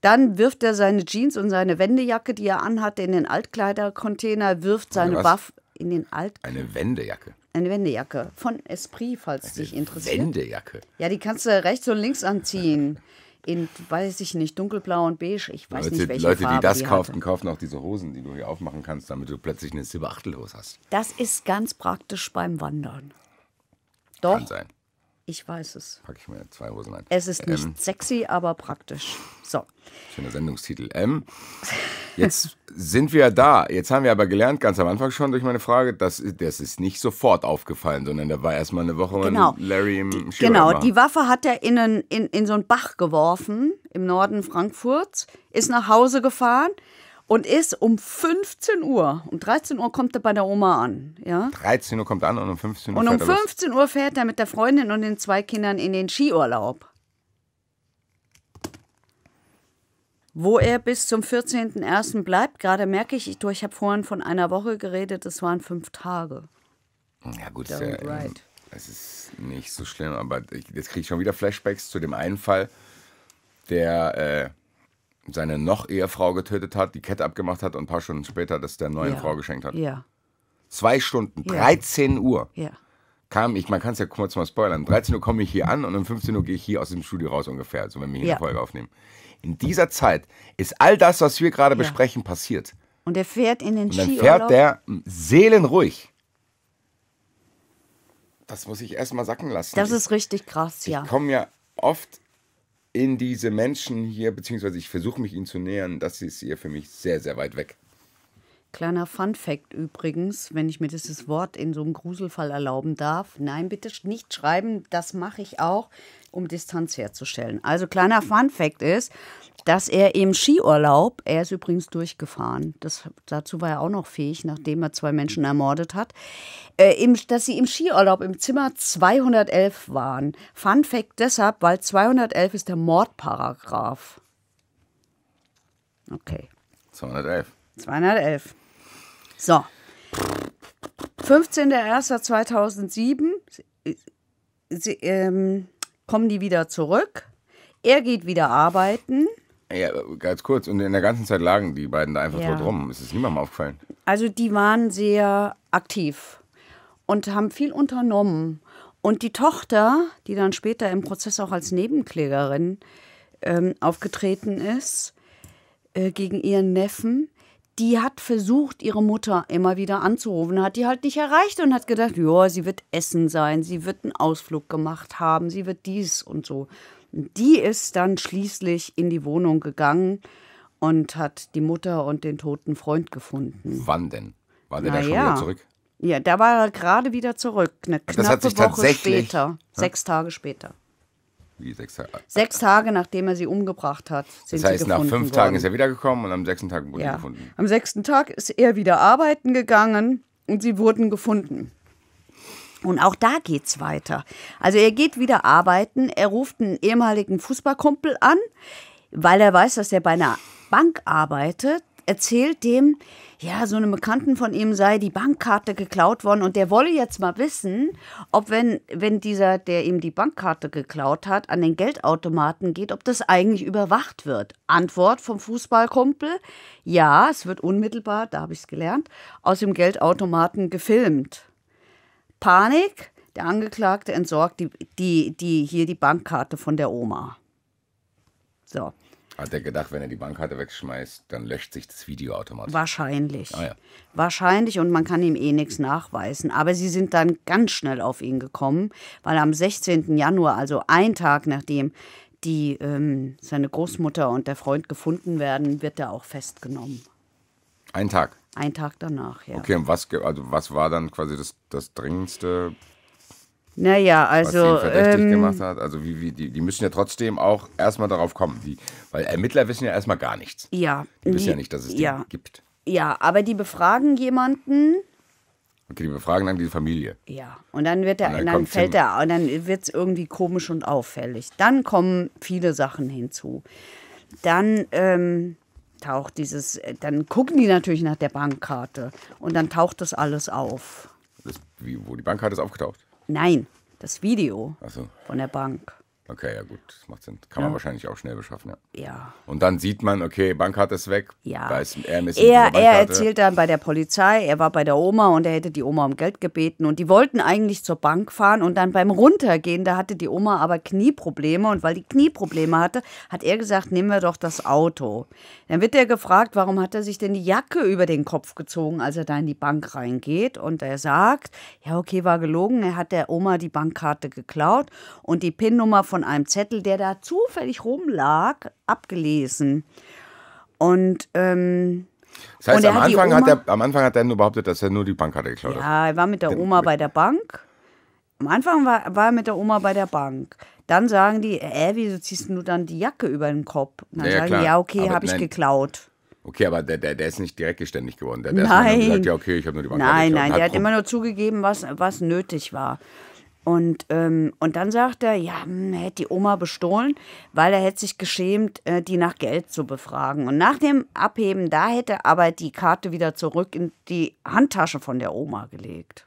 Speaker 1: Dann wirft er seine Jeans und seine Wendejacke, die er anhatte, in den Altkleidercontainer, wirft seine Waffe in den Alt.
Speaker 2: Eine Wendejacke.
Speaker 1: Eine Wendejacke von Esprit, falls Eine dich interessiert. Wendejacke. Ja, die kannst du rechts und links anziehen in, weiß ich nicht, dunkelblau und beige. Ich weiß Leute, nicht, welche Leute, Farbe die das die kauften,
Speaker 2: kaufen auch diese Hosen, die du hier aufmachen kannst, damit du plötzlich eine Silberachtelhose hast.
Speaker 1: Das ist ganz praktisch beim Wandern. Doch. Kann sein. Ich weiß es.
Speaker 2: Packe ich mir zwei Hosen ein. Es ist ähm, nicht
Speaker 1: sexy, aber praktisch. So.
Speaker 2: Schöner Sendungstitel. M. Ähm, Jetzt sind wir da. Jetzt haben wir aber gelernt, ganz am Anfang schon durch meine Frage, dass das ist nicht sofort aufgefallen, sondern da war erstmal eine Woche genau. Larry im Schieber Genau, die
Speaker 1: Waffe hat er in, einen, in, in so einen Bach geworfen im Norden Frankfurts, ist nach Hause gefahren und ist um 15 Uhr, um 13 Uhr kommt er bei der Oma an. Ja?
Speaker 2: 13 Uhr kommt er an und um 15 Uhr. Und um 15
Speaker 1: Uhr fährt er mit der Freundin und den zwei Kindern in den Skiurlaub. wo er bis zum 14.01. bleibt. Gerade merke ich, ich, ich habe vorhin von einer Woche geredet, es waren fünf
Speaker 2: Tage. Ja gut, ja, ähm, right. es ist nicht so schlimm, aber ich, jetzt kriege ich schon wieder Flashbacks zu dem einen Fall, der äh, seine noch Ehefrau getötet hat, die Kette abgemacht hat und ein paar Stunden später das der neuen ja. Frau geschenkt hat. Ja. Zwei Stunden, ja. 13 Uhr. Ja. Kam ich, man kann es ja kurz mal spoilern. 13 Uhr komme ich hier an und um 15 Uhr gehe ich hier aus dem Studio raus ungefähr, so also wenn wir hier eine Folge aufnehmen. In dieser Zeit ist all das, was wir gerade ja. besprechen, passiert.
Speaker 1: Und er fährt in den Und dann fährt der
Speaker 2: seelenruhig. Das muss ich erstmal sacken lassen. Das ist richtig krass, ich ja. Ich komme ja oft in diese Menschen hier, beziehungsweise ich versuche mich ihnen zu nähern. Das ist hier für mich sehr, sehr weit weg.
Speaker 1: Kleiner Fun Fact übrigens, wenn ich mir dieses Wort in so einem Gruselfall erlauben darf. Nein, bitte nicht schreiben, das mache ich auch um Distanz herzustellen. Also kleiner Fun Fact ist, dass er im Skiurlaub, er ist übrigens durchgefahren, das, dazu war er auch noch fähig, nachdem er zwei Menschen ermordet hat, äh, im, dass sie im Skiurlaub im Zimmer 211 waren. Fun Fact deshalb, weil 211 ist der Mordparagraf. Okay. 211. 211. So. 15.01.2007. Sie, ähm, kommen die wieder zurück. Er geht wieder arbeiten.
Speaker 2: Ja, ganz kurz. Und in der ganzen Zeit lagen die beiden da einfach ja. tot rum. Es ist niemandem aufgefallen.
Speaker 1: Also die waren sehr aktiv und haben viel unternommen. Und die Tochter, die dann später im Prozess auch als Nebenklägerin ähm, aufgetreten ist, äh, gegen ihren Neffen, die hat versucht, ihre Mutter immer wieder anzurufen, hat die halt nicht erreicht und hat gedacht, ja, sie wird essen sein, sie wird einen Ausflug gemacht haben, sie wird dies und so. die ist dann schließlich in die Wohnung gegangen und hat die Mutter und den toten Freund gefunden.
Speaker 2: Wann denn? War der da schon wieder zurück?
Speaker 1: Ja, da war er gerade wieder zurück, eine knappe Woche später, ne? sechs Tage später. Wie sechs Tage? Sechs Tage, nachdem er sie umgebracht hat. das heißt, nach fünf worden. Tagen ist er
Speaker 2: wiedergekommen und am sechsten Tag wurde ja. er gefunden.
Speaker 1: Am sechsten Tag ist er wieder arbeiten gegangen und sie wurden gefunden. Und auch da geht's weiter. Also er geht wieder arbeiten, er ruft einen ehemaligen Fußballkumpel an, weil er weiß, dass er bei einer Bank arbeitet erzählt dem, ja, so einem Bekannten von ihm sei die Bankkarte geklaut worden und der wolle jetzt mal wissen, ob wenn, wenn dieser, der ihm die Bankkarte geklaut hat, an den Geldautomaten geht, ob das eigentlich überwacht wird. Antwort vom Fußballkumpel, ja, es wird unmittelbar, da habe ich es gelernt, aus dem Geldautomaten gefilmt. Panik, der Angeklagte entsorgt die, die, die, hier die
Speaker 2: Bankkarte von der Oma. So. Hat er gedacht, wenn er die Bankkarte wegschmeißt, dann löscht sich das Video automatisch?
Speaker 1: Wahrscheinlich. Ah, ja. Wahrscheinlich und man kann ihm eh nichts nachweisen. Aber sie sind dann ganz schnell auf ihn gekommen, weil am 16. Januar, also ein Tag nachdem die, ähm, seine Großmutter und der Freund gefunden werden, wird er auch festgenommen. Ein Tag? Ein Tag danach, ja. Okay,
Speaker 2: und was, also was war dann quasi das, das dringendste naja, also. Was sie also, verdächtig ähm, gemacht hat. Also, wie, wie, die, die müssen ja trotzdem auch erstmal darauf kommen. Die, weil Ermittler wissen ja erstmal gar nichts. Ja. Die wissen ja nicht, dass es die gibt.
Speaker 1: Ja, aber die befragen jemanden.
Speaker 2: Okay, die befragen dann die Familie.
Speaker 1: Ja, und dann wird der, und dann, dann fällt er, und dann wird es irgendwie komisch und auffällig. Dann kommen viele Sachen hinzu. Dann ähm, taucht dieses, dann gucken die natürlich nach der Bankkarte und dann taucht das alles auf.
Speaker 2: Das, wie, wo die Bankkarte ist aufgetaucht?
Speaker 1: Nein, das Video so. von der Bank.
Speaker 2: Okay, ja gut, das macht Sinn. Kann ja. man wahrscheinlich auch schnell beschaffen, ja. ja. Und dann sieht man, okay, Bankkarte ist weg. Ja. Da ist er, er, er erzählt
Speaker 1: dann bei der Polizei, er war bei der Oma und er hätte die Oma um Geld gebeten. Und die wollten eigentlich zur Bank fahren und dann beim Runtergehen, da hatte die Oma aber Knieprobleme. Und weil die Knieprobleme hatte, hat er gesagt, nehmen wir doch das Auto. Dann wird er gefragt, warum hat er sich denn die Jacke über den Kopf gezogen, als er da in die Bank reingeht. Und er sagt, ja okay, war gelogen, er hat der Oma die Bankkarte geklaut und die PIN-Nummer von von einem Zettel, der da zufällig rumlag, abgelesen. Und ähm,
Speaker 2: das heißt, am, hat Anfang Oma, hat er, am Anfang hat er nur behauptet, dass er nur die Bank hatte geklaut
Speaker 1: Ja, er war mit der Oma bei der Bank. Am Anfang war, war er mit der Oma bei der Bank. Dann sagen die, äh, wieso ziehst du dann die Jacke über den Kopf? Und dann ja, sagen klar. die, ja, okay, habe ich geklaut.
Speaker 2: Okay, aber der, der, der ist nicht direkt geständig geworden. Der, der nein. Gesagt, ja, okay, ich habe nur die Bankkarte Nein, nein, der hat immer
Speaker 1: nur zugegeben, was, was nötig war. Und, ähm, und dann sagt er, ja, mh, hm, hätte die Oma bestohlen, weil er hätte sich geschämt, äh, die nach Geld zu befragen. Und nach dem Abheben, da hätte er aber die Karte wieder zurück in die Handtasche von der Oma gelegt.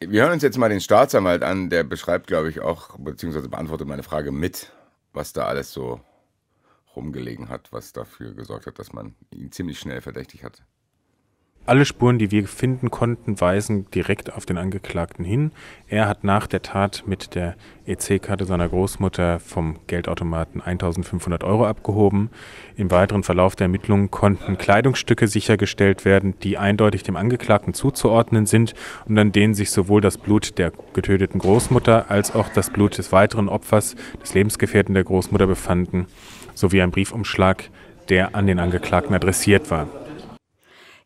Speaker 2: Wir hören uns jetzt mal den Staatsanwalt an, der beschreibt, glaube ich, auch, beziehungsweise beantwortet meine Frage mit, was da alles so rumgelegen hat, was dafür gesorgt hat, dass man ihn ziemlich schnell verdächtig hat. Alle Spuren, die wir finden konnten, weisen direkt auf den Angeklagten hin. Er hat nach der Tat mit der EC-Karte seiner Großmutter vom Geldautomaten 1500 Euro abgehoben. Im weiteren Verlauf der Ermittlungen konnten Kleidungsstücke sichergestellt werden, die eindeutig dem Angeklagten zuzuordnen sind und an denen sich sowohl das Blut der getöteten Großmutter als auch das Blut des weiteren Opfers, des Lebensgefährten der Großmutter befanden, sowie ein Briefumschlag, der an den Angeklagten adressiert war.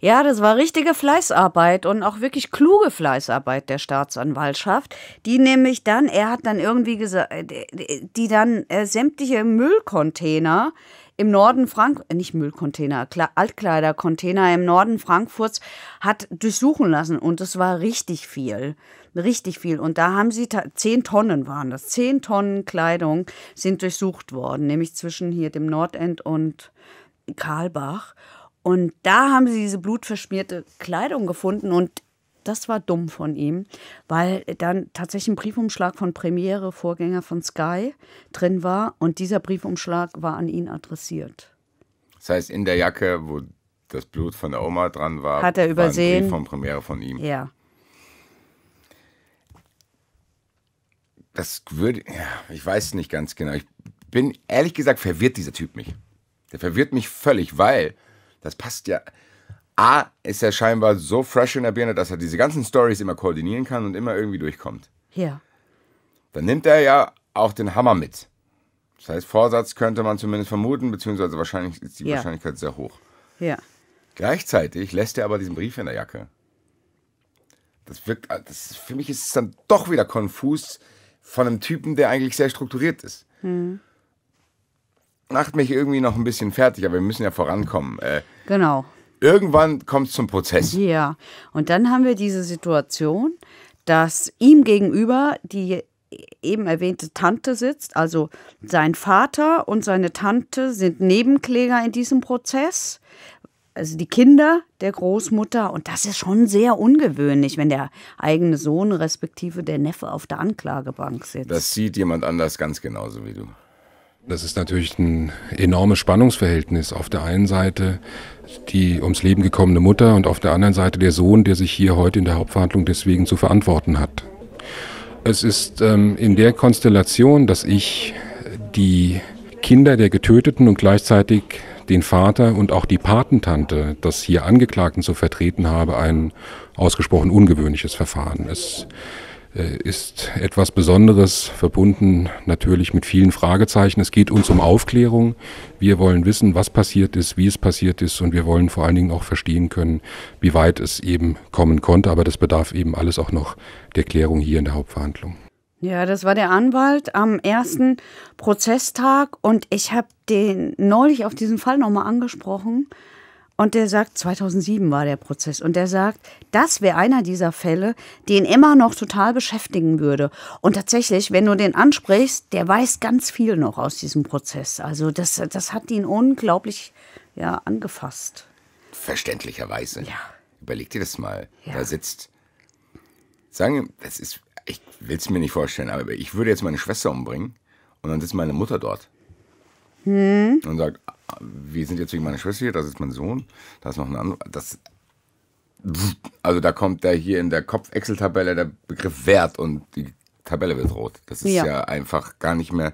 Speaker 3: Ja,
Speaker 1: das war richtige Fleißarbeit und auch wirklich kluge Fleißarbeit der Staatsanwaltschaft, die nämlich dann, er hat dann irgendwie gesagt, äh, die dann äh, sämtliche Müllcontainer im Norden Frank, äh, nicht Müllcontainer, Altkleidercontainer im Norden Frankfurts hat durchsuchen lassen und es war richtig viel. Richtig viel. Und da haben sie, zehn Tonnen waren das, zehn Tonnen Kleidung sind durchsucht worden, nämlich zwischen hier dem Nordend und Karlbach. Und da haben sie diese blutverschmierte Kleidung gefunden und das war dumm von ihm, weil dann tatsächlich ein Briefumschlag von Premiere, Vorgänger von Sky, drin war und dieser Briefumschlag war an ihn adressiert.
Speaker 2: Das heißt, in der Jacke, wo das Blut von der Oma dran war, hat er übersehen. War ein Brief von Premiere von ihm. Ja. Das würde, ja, ich weiß nicht ganz genau. Ich bin ehrlich gesagt verwirrt dieser Typ mich. Der verwirrt mich völlig, weil das passt ja. A, ist er scheinbar so fresh in der Birne, dass er diese ganzen Stories immer koordinieren kann und immer irgendwie durchkommt. Ja. Dann nimmt er ja auch den Hammer mit. Das heißt, Vorsatz könnte man zumindest vermuten, beziehungsweise wahrscheinlich ist die ja. Wahrscheinlichkeit sehr hoch. Ja. Gleichzeitig lässt er aber diesen Brief in der Jacke. Das wirkt, ah, das, für mich ist es dann doch wieder konfus von einem Typen, der eigentlich sehr strukturiert ist. Mhm macht mich irgendwie noch ein bisschen fertig, aber wir müssen ja vorankommen. Äh, genau. Irgendwann kommt es zum Prozess.
Speaker 1: Ja, und dann haben wir diese Situation, dass ihm gegenüber die eben erwähnte Tante sitzt. Also sein Vater und seine Tante sind Nebenkläger in diesem Prozess. Also die Kinder der Großmutter. Und das ist schon sehr ungewöhnlich, wenn der eigene Sohn respektive der Neffe auf der
Speaker 2: Anklagebank sitzt. Das sieht jemand anders ganz genauso wie du. Das ist natürlich ein enormes Spannungsverhältnis. Auf der einen Seite die ums Leben gekommene Mutter und auf der anderen Seite der Sohn, der sich hier heute in der Hauptverhandlung deswegen zu verantworten hat. Es ist ähm, in der Konstellation, dass ich die Kinder der Getöteten und gleichzeitig den Vater und auch die Patentante des hier Angeklagten zu vertreten habe, ein ausgesprochen ungewöhnliches Verfahren. Es äh, ist etwas Besonderes, verbunden natürlich mit vielen Fragezeichen. Es geht uns um Aufklärung. Wir wollen wissen, was passiert ist, wie es passiert ist und wir wollen vor allen Dingen auch verstehen können, wie weit es eben kommen konnte. Aber das bedarf eben alles auch noch der Klärung hier in der Hauptverhandlung.
Speaker 1: Ja, das war der Anwalt am ersten Prozesstag und ich habe den neulich auf diesen Fall nochmal angesprochen. Und der sagt, 2007 war der Prozess. Und der sagt, das wäre einer dieser Fälle, den immer noch total beschäftigen würde. Und tatsächlich, wenn du den ansprichst, der weiß ganz viel noch aus diesem Prozess. Also das, das hat ihn unglaublich ja, angefasst.
Speaker 2: Verständlicherweise. Ja. Überleg dir das mal. Ja. Da sitzt, sagen, das ist, ich will es mir nicht vorstellen, aber ich würde jetzt meine Schwester umbringen und dann sitzt meine Mutter dort hm. und sagt, wir sind jetzt wegen meiner Schwester hier, das ist mein Sohn, da ist noch ein anderer. Das, also da kommt da hier in der Kopf-Excel-Tabelle der Begriff Wert und die Tabelle wird rot. Das ist ja. ja einfach gar nicht mehr,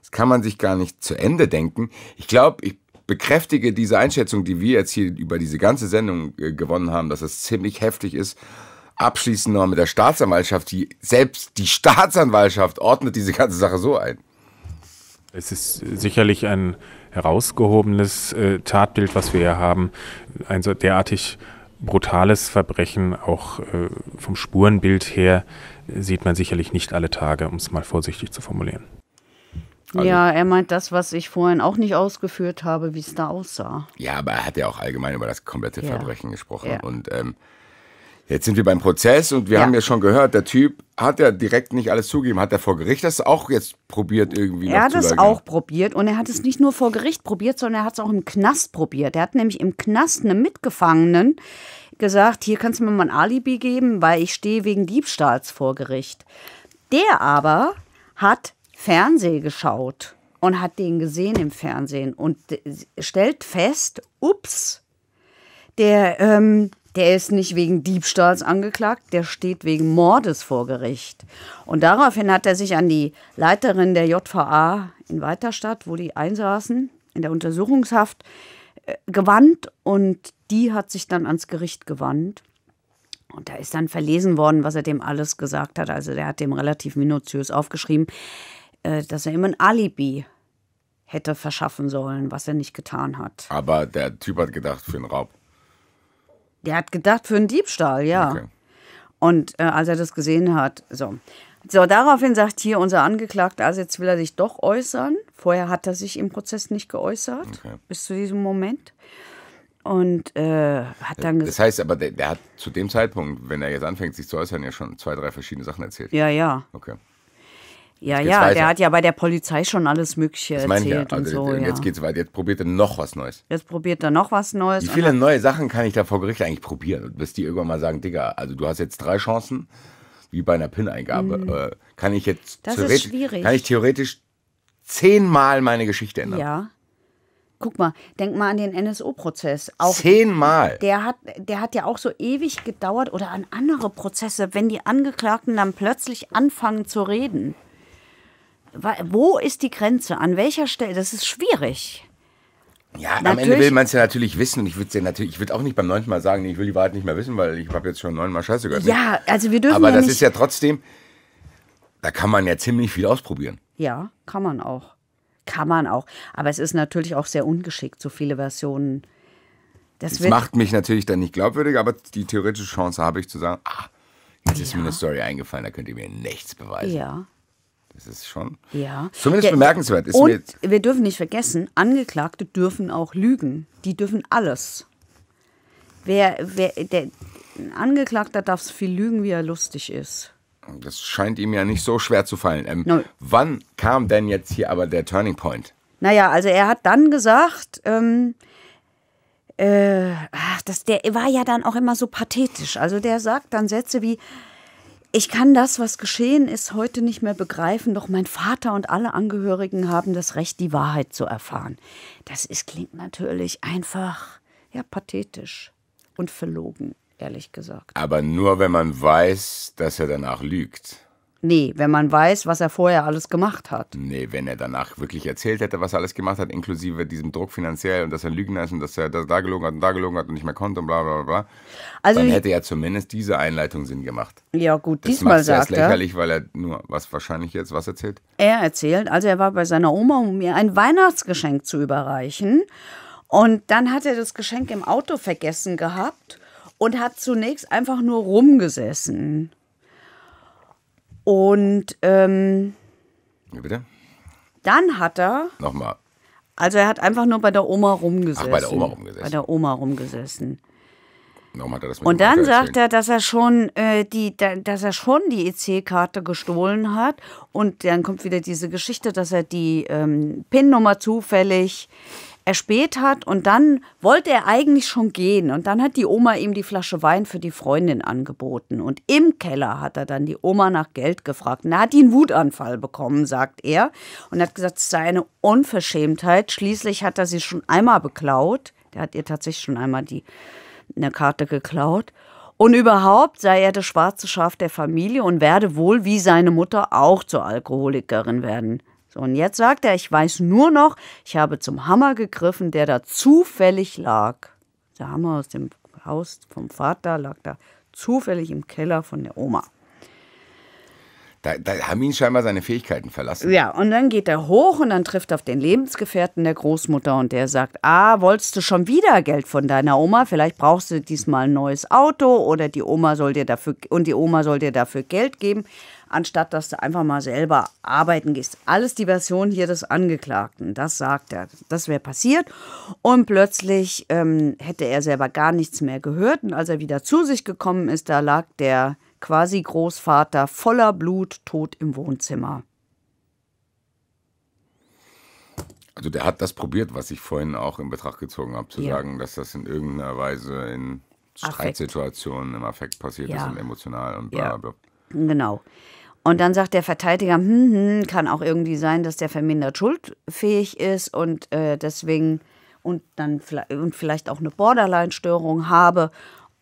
Speaker 2: das kann man sich gar nicht zu Ende denken. Ich glaube, ich bekräftige diese Einschätzung, die wir jetzt hier über diese ganze Sendung äh, gewonnen haben, dass es das ziemlich heftig ist abschließend noch mit der Staatsanwaltschaft, die selbst die Staatsanwaltschaft ordnet diese ganze Sache so ein. Es ist sicherlich ein herausgehobenes äh, Tatbild, was wir hier haben. Ein so derartig brutales Verbrechen, auch äh, vom Spurenbild her, sieht man sicherlich nicht alle Tage, um es mal vorsichtig zu formulieren. Also,
Speaker 1: ja, er meint das, was ich vorhin auch nicht ausgeführt habe, wie es da aussah.
Speaker 2: Ja, aber er hat ja auch allgemein über das komplette ja. Verbrechen gesprochen. Ja. Und ähm, Jetzt sind wir beim Prozess und wir ja. haben ja schon gehört, der Typ hat ja direkt nicht alles zugegeben. Hat er vor Gericht das auch jetzt probiert irgendwie? Er hat es auch
Speaker 1: probiert und er hat es nicht nur vor Gericht probiert, sondern er hat es auch im Knast probiert. Er hat nämlich im Knast einem Mitgefangenen gesagt, hier kannst du mir mal ein Alibi geben, weil ich stehe wegen Diebstahls vor Gericht. Der aber hat Fernsehen geschaut und hat den gesehen im Fernsehen und stellt fest, ups, der... Ähm, der ist nicht wegen Diebstahls angeklagt, der steht wegen Mordes vor Gericht. Und daraufhin hat er sich an die Leiterin der JVA in Weiterstadt, wo die einsaßen, in der Untersuchungshaft, äh, gewandt und die hat sich dann ans Gericht gewandt. Und da ist dann verlesen worden, was er dem alles gesagt hat. Also der hat dem relativ minutiös aufgeschrieben, äh, dass er ihm ein Alibi hätte verschaffen sollen, was er nicht getan hat.
Speaker 2: Aber der Typ hat gedacht, für einen Raub.
Speaker 1: Der hat gedacht für einen Diebstahl, ja. Okay. Und äh, als er das gesehen hat, so. So, daraufhin sagt hier unser Angeklagter, also jetzt will er sich doch äußern. Vorher hat er sich im Prozess nicht geäußert, okay. bis zu diesem Moment. Und äh, hat dann gesagt. Das
Speaker 2: heißt aber, der, der, hat zu dem Zeitpunkt, wenn er jetzt anfängt, sich zu äußern, ja schon zwei, drei verschiedene Sachen erzählt. Ja, ja. Okay.
Speaker 1: Ja, ja, weiter. der hat ja bei der Polizei schon alles Mögliche das erzählt ja. also und so. Jetzt ja. geht's
Speaker 2: weiter. Jetzt probiert er noch was Neues.
Speaker 1: Jetzt probiert er noch was Neues. Wie viele
Speaker 2: neue Sachen kann ich da vor Gericht eigentlich probieren? Bis die irgendwann mal sagen, Digga, also du hast jetzt drei Chancen, wie bei einer PIN-Eingabe. Mhm. Äh, kann ich jetzt das ist schwierig. Kann ich theoretisch zehnmal meine Geschichte ändern?
Speaker 1: Ja. Guck mal, denk mal an den NSO-Prozess.
Speaker 2: Zehnmal.
Speaker 1: Der hat, der hat ja auch so ewig gedauert oder an andere Prozesse, wenn die Angeklagten dann plötzlich anfangen zu reden. Wo ist die Grenze? An welcher Stelle? Das ist schwierig.
Speaker 2: Ja, natürlich. am Ende will man es ja natürlich wissen und ich würde ja natürlich, ich würde auch nicht beim neunten Mal sagen, nee, ich will die Wahrheit nicht mehr wissen, weil ich habe jetzt schon neunmal Scheiße gehört. Ne? Ja, also wir dürfen Aber ja das nicht ist ja trotzdem, da kann man ja ziemlich viel ausprobieren.
Speaker 1: Ja, kann man auch. Kann man auch. Aber es ist natürlich auch sehr ungeschickt, so viele Versionen. Das, das macht
Speaker 2: mich natürlich dann nicht glaubwürdig, aber die theoretische Chance habe ich zu sagen, ah, jetzt ja. ist mir eine Story eingefallen, da könnt ihr mir nichts beweisen. Ja, das ist schon ja. zumindest ja, bemerkenswert. Ist und
Speaker 1: wir dürfen nicht vergessen, Angeklagte dürfen auch lügen. Die dürfen alles. Wer, wer, der, ein Angeklagter darf so viel lügen, wie er lustig ist.
Speaker 2: Das scheint ihm ja nicht so schwer zu fallen. Ähm, no. Wann kam denn jetzt hier aber der Turning Point?
Speaker 1: Naja, also er hat dann gesagt, ähm, äh, ach, das, der war ja dann auch immer so pathetisch. Also der sagt dann Sätze wie, ich kann das, was geschehen ist, heute nicht mehr begreifen, doch mein Vater und alle Angehörigen haben das Recht, die Wahrheit zu erfahren. Das ist, klingt natürlich einfach, ja, pathetisch und verlogen, ehrlich gesagt.
Speaker 2: Aber nur, wenn man weiß, dass er danach lügt.
Speaker 1: Nee, wenn man weiß, was er vorher alles gemacht hat.
Speaker 2: Nee, wenn er danach wirklich erzählt hätte, was er alles gemacht hat, inklusive diesem Druck finanziell und dass er ein Lügner ist und dass er das da gelogen hat und da gelogen hat und nicht mehr konnte und bla bla bla. Also dann hätte ja zumindest diese Einleitung Sinn gemacht.
Speaker 1: Ja, gut, das diesmal sagt er. Das ist lächerlich,
Speaker 2: weil er nur, was wahrscheinlich jetzt, was erzählt?
Speaker 1: Er erzählt, also er war bei seiner Oma, um ihr ein Weihnachtsgeschenk zu überreichen. Und dann hat er das Geschenk im Auto vergessen gehabt und hat zunächst einfach nur rumgesessen. Und ähm, ja, bitte? dann hat er, Nochmal. also er hat einfach nur bei der Oma rumgesessen. Ach, bei der Oma rumgesessen. Bei der Oma rumgesessen. Nochmal hat er das mit Und dann Alter sagt erzählt. er, dass er schon äh, die, dass er schon die EC-Karte gestohlen hat. Und dann kommt wieder diese Geschichte, dass er die ähm, PIN-Nummer zufällig erspäht hat und dann wollte er eigentlich schon gehen und dann hat die Oma ihm die Flasche Wein für die Freundin angeboten und im Keller hat er dann die Oma nach Geld gefragt. Na, hat die einen Wutanfall bekommen, sagt er und hat gesagt, es sei eine Unverschämtheit. Schließlich hat er sie schon einmal beklaut. Der hat ihr tatsächlich schon einmal die eine Karte geklaut. Und überhaupt sei er das schwarze Schaf der Familie und werde wohl wie seine Mutter auch zur Alkoholikerin werden. So, und jetzt sagt er, ich weiß nur noch, ich habe zum Hammer gegriffen, der da zufällig lag. Der Hammer aus dem Haus vom Vater lag da zufällig im Keller von der Oma.
Speaker 2: Da, da, haben ihn scheinbar seine Fähigkeiten verlassen.
Speaker 1: Ja, und dann geht er hoch und dann trifft er auf den Lebensgefährten der Großmutter und der sagt, ah, wolltest du schon wieder Geld von deiner Oma? Vielleicht brauchst du diesmal ein neues Auto oder die Oma soll dir dafür und die Oma soll dir dafür Geld geben anstatt dass du einfach mal selber arbeiten gehst. Alles die Version hier des Angeklagten, das sagt er. Das wäre passiert. Und plötzlich ähm, hätte er selber gar nichts mehr gehört. Und als er wieder zu sich gekommen ist, da lag der quasi Großvater voller Blut tot im Wohnzimmer.
Speaker 2: Also der hat das probiert, was ich vorhin auch in Betracht gezogen habe, zu ja. sagen, dass das in irgendeiner Weise in Streitsituationen im Affekt passiert ja. ist und emotional und bla bla. Ja.
Speaker 1: Genau. Und dann sagt der Verteidiger, hm, hm, kann auch irgendwie sein, dass der vermindert schuldfähig ist und äh, deswegen und dann und vielleicht auch eine Borderline-Störung habe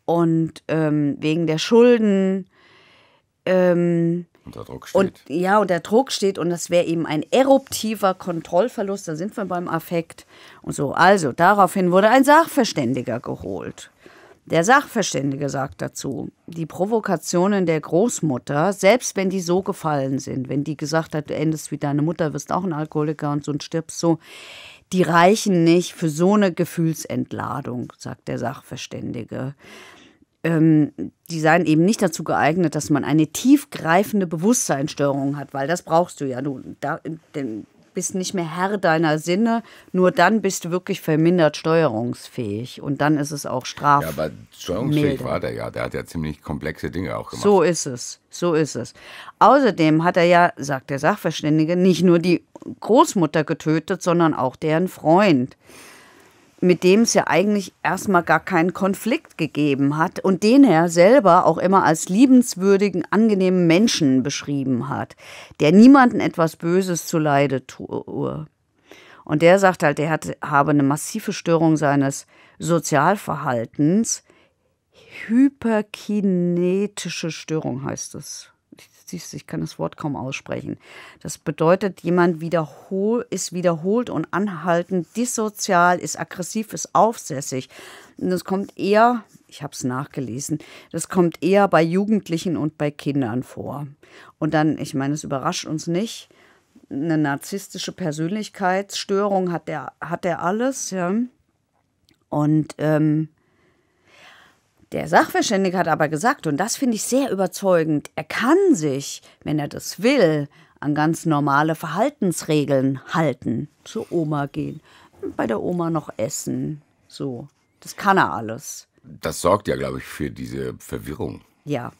Speaker 1: und ähm, wegen der Schulden ähm, unter Druck steht. Und, ja, unter Druck steht und das wäre eben ein eruptiver Kontrollverlust, da sind wir beim Affekt und so. Also, daraufhin wurde ein Sachverständiger geholt. Der Sachverständige sagt dazu, die Provokationen der Großmutter, selbst wenn die so gefallen sind, wenn die gesagt hat, du endest wie deine Mutter, wirst auch ein Alkoholiker und so und stirbst so, die reichen nicht für so eine Gefühlsentladung, sagt der Sachverständige. Ähm, die seien eben nicht dazu geeignet, dass man eine tiefgreifende Bewusstseinsstörung hat, weil das brauchst du ja. Du, da, denn bist nicht mehr Herr deiner Sinne, nur dann bist du wirklich vermindert steuerungsfähig und dann ist es auch straf. Ja, aber
Speaker 2: steuerungsfähig milde. war der ja, der hat ja ziemlich komplexe Dinge auch gemacht.
Speaker 1: So ist es, so ist es. Außerdem hat er ja, sagt der Sachverständige, nicht nur die Großmutter getötet, sondern auch deren Freund mit dem es ja eigentlich erstmal gar keinen Konflikt gegeben hat und den er selber auch immer als liebenswürdigen, angenehmen Menschen beschrieben hat, der niemanden etwas Böses zuleide tue. Und der sagt halt, er habe eine massive Störung seines Sozialverhaltens. Hyperkinetische Störung heißt es siehst ich kann das Wort kaum aussprechen. Das bedeutet, jemand wiederhol, ist wiederholt und anhaltend dissozial, ist aggressiv, ist aufsässig. Und das kommt eher, ich habe es nachgelesen, das kommt eher bei Jugendlichen und bei Kindern vor. Und dann, ich meine, es überrascht uns nicht, eine narzisstische Persönlichkeitsstörung hat der, hat der alles, ja. Und ähm, der Sachverständige hat aber gesagt, und das finde ich sehr überzeugend, er kann sich, wenn er das will, an ganz normale Verhaltensregeln halten. Zur Oma gehen, bei der Oma noch essen. So, das kann er alles.
Speaker 2: Das sorgt ja, glaube ich, für diese Verwirrung.
Speaker 1: Ja.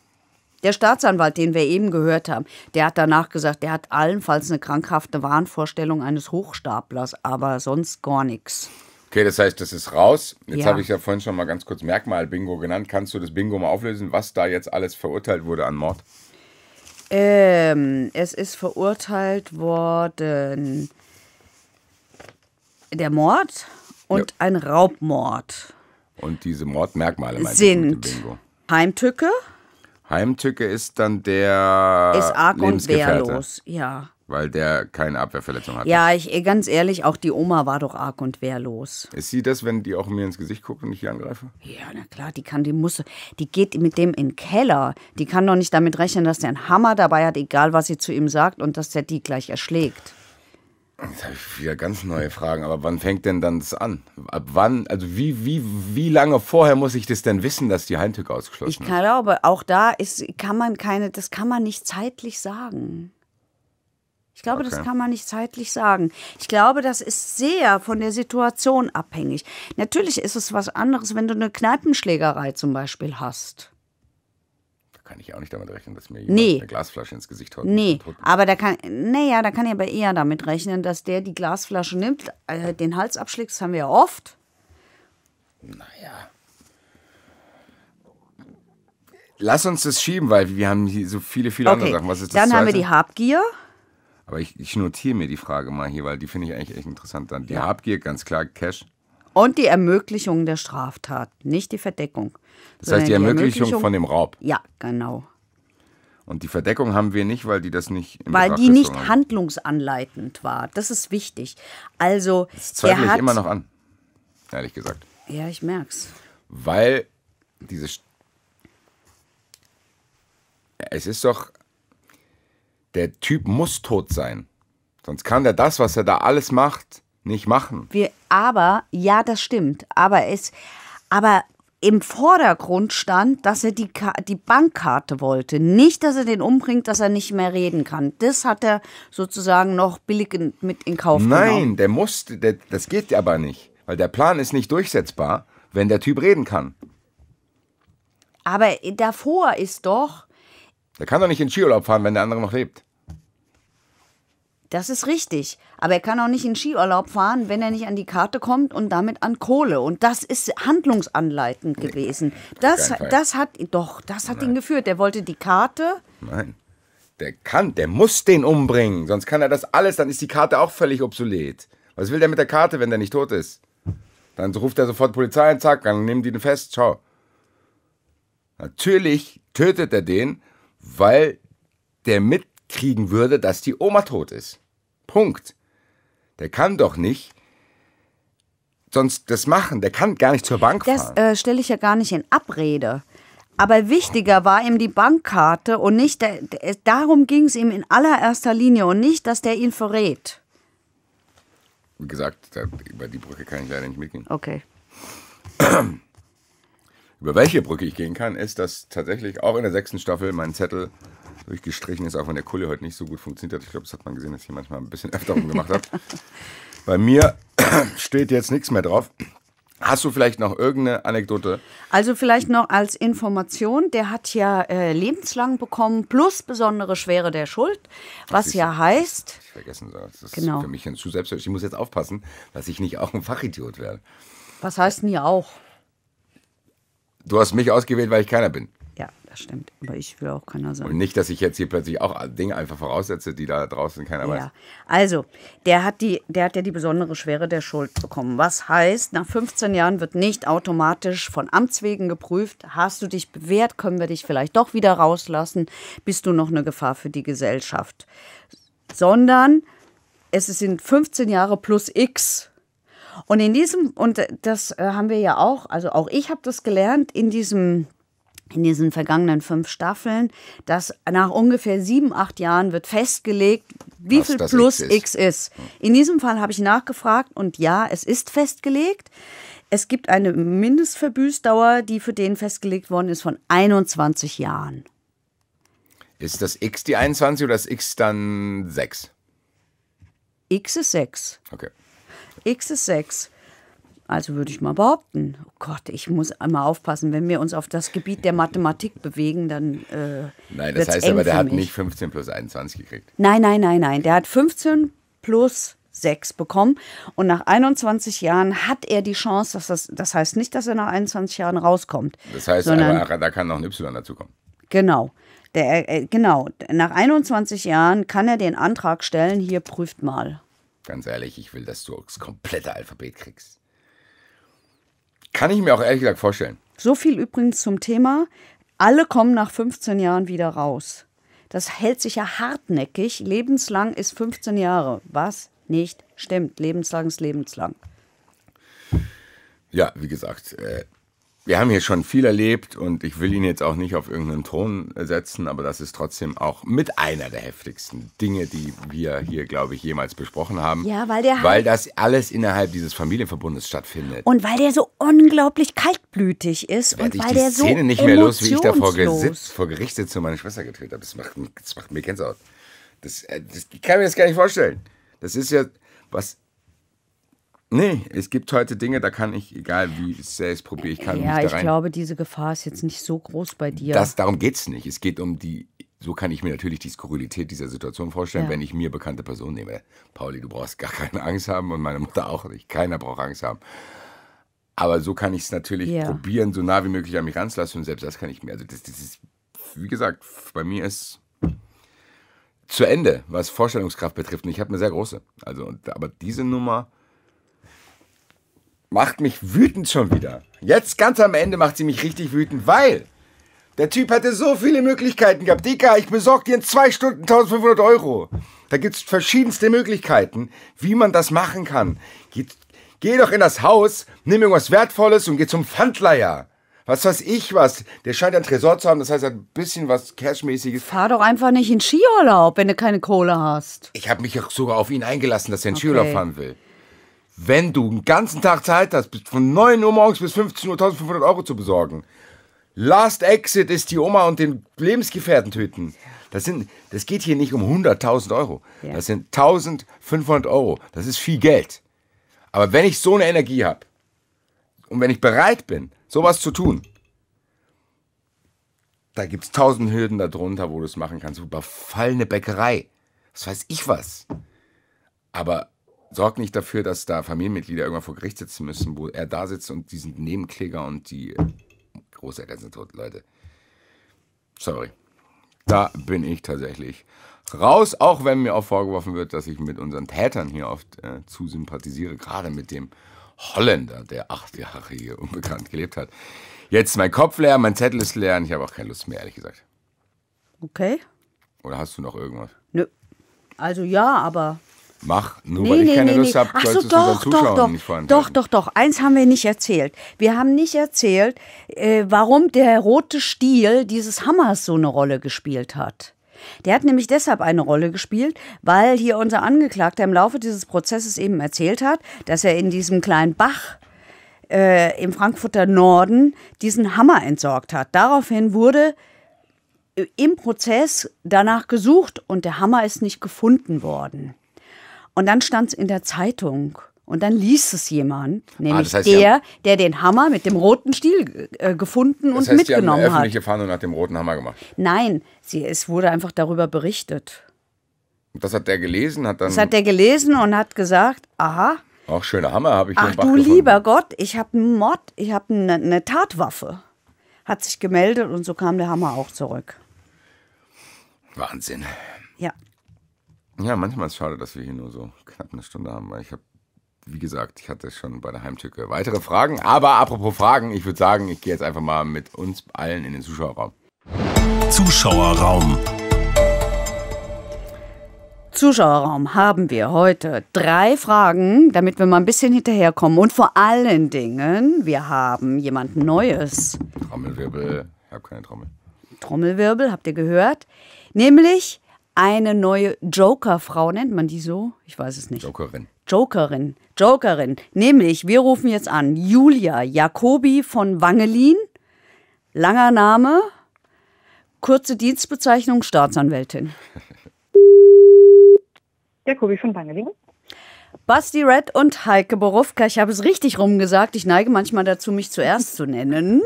Speaker 1: Der Staatsanwalt, den wir eben gehört haben, der hat danach gesagt, der hat allenfalls eine krankhafte Wahnvorstellung eines Hochstaplers, aber sonst gar
Speaker 2: nichts. Okay, das heißt, das ist raus. Jetzt ja. habe ich ja vorhin schon mal ganz kurz Merkmal Bingo genannt. Kannst du das Bingo mal auflösen, was da jetzt alles verurteilt wurde an Mord?
Speaker 1: Ähm, es ist verurteilt worden der Mord und ja. ein Raubmord.
Speaker 2: Und diese Mordmerkmale sind Bingo. Heimtücke. Heimtücke ist dann der ist arg und wehrlos, ja weil der keine Abwehrverletzung hat. Ja,
Speaker 1: ich, eh, ganz ehrlich, auch die Oma war doch arg und wehrlos.
Speaker 2: Ist sie das, wenn die auch mir ins Gesicht guckt und ich hier angreife? Ja,
Speaker 1: na klar, die kann, die muss, die geht mit dem in den Keller. Die kann doch nicht damit rechnen, dass der einen Hammer dabei hat, egal was sie zu ihm sagt und dass der die gleich erschlägt.
Speaker 2: Jetzt habe ich wieder ganz neue Fragen, aber wann fängt denn dann das an? Ab wann, also wie, wie, wie lange vorher muss ich das denn wissen, dass die Heimtücke ausgeschlossen ist? Ich
Speaker 1: glaube, auch da ist, kann man keine, das kann man nicht zeitlich sagen. Ich glaube, okay. das kann man nicht zeitlich sagen. Ich glaube, das ist sehr von der Situation abhängig. Natürlich ist es was anderes, wenn du eine Kneipenschlägerei zum Beispiel
Speaker 2: hast. Da kann ich auch nicht damit rechnen, dass mir jemand nee. eine Glasflasche ins Gesicht haut. Nee,
Speaker 1: aber da kann, naja, da kann ich aber eher damit rechnen, dass der die Glasflasche nimmt, äh, den Hals abschlägt, das haben wir ja oft. Naja.
Speaker 2: Lass uns das schieben, weil wir haben hier so viele, viele okay. andere Sachen. Was ist das Dann haben wir die Habgier. Aber ich, ich notiere mir die Frage mal hier, weil die finde ich eigentlich echt interessant. Dann die ja. Habgier, ganz klar, Cash.
Speaker 1: Und die Ermöglichung der Straftat, nicht die Verdeckung. Das heißt, die Ermöglichung, die Ermöglichung, von dem Raub. Ja, genau.
Speaker 2: Und die Verdeckung haben wir nicht, weil die das nicht. Im weil die nicht haben.
Speaker 1: handlungsanleitend war. Das ist wichtig. Also. Das zweifle ich immer noch
Speaker 2: an, ehrlich gesagt.
Speaker 1: Ja, ich merke es.
Speaker 2: Weil diese. Es ist doch der Typ muss tot sein. Sonst kann der das, was er da alles macht, nicht machen.
Speaker 1: Wir, aber, ja, das stimmt. Aber es, aber im Vordergrund stand, dass er die, die Bankkarte wollte. Nicht, dass er den umbringt, dass er nicht mehr reden kann. Das hat er sozusagen noch billig in, mit in Kauf genommen. Nein,
Speaker 2: der muss, der, das geht aber nicht. Weil der Plan ist nicht durchsetzbar, wenn der Typ reden kann.
Speaker 1: Aber davor ist doch,
Speaker 2: der kann doch nicht in Skiurlaub fahren, wenn der andere noch lebt.
Speaker 1: Das ist richtig. Aber er kann auch nicht in Skiurlaub fahren, wenn er nicht an die Karte kommt und damit an Kohle. Und das ist handlungsanleitend nee, gewesen. Das, das hat doch, das hat Nein. ihn geführt. Der wollte die Karte.
Speaker 2: Nein. Der kann, der muss den umbringen. Sonst kann er das alles, dann ist die Karte auch völlig obsolet. Was will der mit der Karte, wenn der nicht tot ist? Dann ruft er sofort Polizei und zack, dann nehmen die den fest. Schau. Natürlich tötet er den, weil der mitkriegen würde, dass die Oma tot ist. Punkt. Der kann doch nicht sonst das machen. Der kann gar nicht zur Bank fahren. Das
Speaker 1: äh, stelle ich ja gar nicht in Abrede. Aber wichtiger war ihm die Bankkarte und nicht, darum ging es ihm in allererster Linie und nicht, dass der ihn verrät.
Speaker 2: Wie gesagt, da, über die Brücke kann ich leider nicht mitgehen.
Speaker 1: Okay.
Speaker 2: über welche Brücke ich gehen kann, ist, dass tatsächlich auch in der sechsten Staffel mein Zettel durchgestrichen ist, auch wenn der Kulle heute nicht so gut funktioniert hat. Ich glaube, das hat man gesehen, dass ich hier manchmal ein bisschen öfter rumgemacht habe. Bei mir steht jetzt nichts mehr drauf. Hast du vielleicht noch irgendeine Anekdote?
Speaker 1: Also vielleicht noch als Information, der hat ja äh, lebenslang bekommen, plus besondere Schwere der Schuld, was das ja heißt... Das
Speaker 2: ich vergessen Das ist genau. für mich ein zu selbstverständlich. Ich muss jetzt aufpassen, dass ich nicht auch ein Fachidiot werde.
Speaker 1: Was heißt denn hier auch?
Speaker 2: Du hast mich ausgewählt, weil ich keiner bin. Ja, das stimmt. Aber ich will auch keiner sein. Und nicht, dass ich jetzt hier plötzlich auch Dinge einfach voraussetze, die da draußen keiner ja. weiß.
Speaker 1: Also, der hat, die, der hat ja die besondere Schwere der Schuld bekommen. Was heißt, nach 15 Jahren wird nicht automatisch von Amts wegen geprüft. Hast du dich bewährt? Können wir dich vielleicht doch wieder rauslassen? Bist du noch eine Gefahr für die Gesellschaft? Sondern es sind 15 Jahre plus X und in diesem, und das äh, haben wir ja auch, also auch ich habe das gelernt, in diesem in diesen vergangenen fünf Staffeln, dass nach ungefähr sieben, acht Jahren wird festgelegt, wie Was viel plus X ist. X ist. In diesem Fall habe ich nachgefragt und ja, es ist festgelegt. Es gibt eine Mindestverbüßdauer, die für den festgelegt worden ist, von 21 Jahren.
Speaker 2: Ist das X die 21 oder ist X dann 6?
Speaker 1: X ist 6. Okay. X ist 6. Also würde ich mal behaupten, oh Gott, ich muss einmal aufpassen, wenn wir uns auf das Gebiet der Mathematik bewegen, dann. Äh, nein, das heißt aber, der hat nicht
Speaker 2: 15 plus 21 gekriegt.
Speaker 1: Nein, nein, nein, nein. Der hat 15 plus 6 bekommen. Und nach 21 Jahren hat er die Chance, dass das, das heißt nicht, dass er nach 21 Jahren rauskommt.
Speaker 2: Das heißt, sondern, aber, da kann noch ein Y dazukommen.
Speaker 1: Genau. Der, äh, genau. Nach 21 Jahren kann er den Antrag stellen, hier prüft mal.
Speaker 2: Ganz ehrlich, ich will, dass du das komplette Alphabet kriegst. Kann ich mir auch ehrlich gesagt vorstellen.
Speaker 1: So viel übrigens zum Thema. Alle kommen nach 15 Jahren wieder raus. Das hält sich ja hartnäckig. Lebenslang ist 15 Jahre. Was nicht stimmt. Lebenslang ist lebenslang.
Speaker 2: Ja, wie gesagt, äh, wir haben hier schon viel erlebt und ich will ihn jetzt auch nicht auf irgendeinen Thron setzen, aber das ist trotzdem auch mit einer der heftigsten Dinge, die wir hier, glaube ich, jemals besprochen haben. Ja, weil der Weil halt das alles innerhalb dieses Familienverbundes stattfindet. Und
Speaker 1: weil der so unglaublich kaltblütig ist und weil ich die der so. Szene nicht mehr los, wie ich da vor, Gesitz,
Speaker 2: vor Gericht sitze und meine Schwester getreten habe. Das macht, das macht mir Gänsehaut. Das, äh, das, ich kann mir das gar nicht vorstellen. Das ist ja was Nee, es gibt heute Dinge, da kann ich, egal wie sehr es probiere, ich kann ja, nicht da Ja, ich
Speaker 1: glaube, diese Gefahr ist jetzt nicht so groß bei dir. Das,
Speaker 2: darum geht es nicht. Es geht um die, so kann ich mir natürlich die Skurrilität dieser Situation vorstellen, ja. wenn ich mir bekannte Personen nehme. Pauli, du brauchst gar keine Angst haben und meine Mutter auch nicht. Keiner braucht Angst haben. Aber so kann ich es natürlich ja. probieren, so nah wie möglich an mich ranzulassen. Und selbst das kann ich mir. Also, das, das ist, wie gesagt, bei mir ist zu Ende, was Vorstellungskraft betrifft. Und ich habe eine sehr große. Also, aber diese Nummer macht mich wütend schon wieder. Jetzt ganz am Ende macht sie mich richtig wütend, weil der Typ hatte so viele Möglichkeiten gehabt. Dicker, ich besorge dir in zwei Stunden 1500 Euro. Da gibt's verschiedenste Möglichkeiten, wie man das machen kann. Geh, geh doch in das Haus, nimm irgendwas Wertvolles und geh zum Pfandleier. Was weiß ich was. Der scheint ein Tresor zu haben, das heißt, er hat ein bisschen was Cashmäßiges. Fahr
Speaker 1: doch einfach nicht in Skiurlaub, wenn du keine Kohle hast.
Speaker 2: Ich habe mich auch sogar auf ihn eingelassen, dass er in okay. Skiurlaub fahren will. Wenn du einen ganzen Tag Zeit hast, bis von 9 Uhr morgens bis 15 Uhr 1500 Euro zu besorgen. Last Exit ist die Oma und den Lebensgefährten töten. Das, sind, das geht hier nicht um 100.000 Euro. Ja. Das sind 1.500 Euro. Das ist viel Geld. Aber wenn ich so eine Energie habe und wenn ich bereit bin, sowas zu tun, da gibt es tausend Hürden darunter, wo du es machen kannst. Überfallene Bäckerei. Was weiß ich was. Aber sorgt nicht dafür, dass da Familienmitglieder irgendwann vor Gericht sitzen müssen, wo er da sitzt und diesen Nebenkläger und die Großeltern sind tot, Leute. Sorry. Da bin ich tatsächlich raus, auch wenn mir auch vorgeworfen wird, dass ich mit unseren Tätern hier oft äh, zu sympathisiere, gerade mit dem Holländer, der acht Jahre hier unbekannt gelebt hat. Jetzt mein Kopf leer, mein Zettel ist leer und ich habe auch keine Lust mehr, ehrlich gesagt. Okay. Oder hast du noch irgendwas? Nö.
Speaker 1: Also ja, aber
Speaker 2: Mach, nur nee, weil ich nee, keine nee, Lust nee. habe, sollst so, doch, unseren doch, doch, nicht Doch,
Speaker 1: doch, doch. Eins haben wir nicht erzählt. Wir haben nicht erzählt, äh, warum der rote Stiel dieses Hammers so eine Rolle gespielt hat. Der hat nämlich deshalb eine Rolle gespielt, weil hier unser Angeklagter im Laufe dieses Prozesses eben erzählt hat, dass er in diesem kleinen Bach äh, im Frankfurter Norden diesen Hammer entsorgt hat. Daraufhin wurde äh, im Prozess danach gesucht und der Hammer ist nicht gefunden worden. Und dann stand es in der Zeitung. Und dann liest es jemand,
Speaker 2: nämlich ah, das heißt, der, haben,
Speaker 1: der den Hammer mit dem roten Stiel äh, gefunden das heißt, und mitgenommen hat. Das öffentliche
Speaker 2: Fahndung nach dem roten Hammer gemacht.
Speaker 1: Nein, sie, es wurde einfach darüber berichtet.
Speaker 2: Und Das hat der gelesen, hat dann. Das hat
Speaker 1: der gelesen und hat gesagt, aha.
Speaker 2: Auch schöner Hammer habe ich. Ach du gefunden.
Speaker 1: lieber Gott, ich habe einen Mord, ich habe eine, eine Tatwaffe. Hat sich gemeldet und so kam der Hammer auch zurück. Wahnsinn. Ja.
Speaker 2: Ja, manchmal ist es schade, dass wir hier nur so knapp eine Stunde haben, weil ich habe, wie gesagt, ich hatte schon bei der Heimtücke weitere Fragen. Aber apropos Fragen, ich würde sagen, ich gehe jetzt einfach mal mit uns allen in den Zuschauerraum. Zuschauerraum.
Speaker 1: Zuschauerraum haben wir heute drei Fragen, damit wir mal ein bisschen hinterherkommen. Und vor allen Dingen, wir haben jemand Neues. Trommelwirbel. Ich habe keine Trommel. Trommelwirbel, habt ihr gehört? Nämlich eine neue Jokerfrau, nennt man die so? Ich weiß es nicht. Jokerin. Jokerin, Jokerin. Nämlich, wir rufen jetzt an, Julia Jacobi von Wangelin, langer Name, kurze Dienstbezeichnung, Staatsanwältin. Jacobi von Wangelin. Basti Red und Heike Borowka, ich habe es richtig rumgesagt, ich neige manchmal dazu, mich zuerst zu nennen.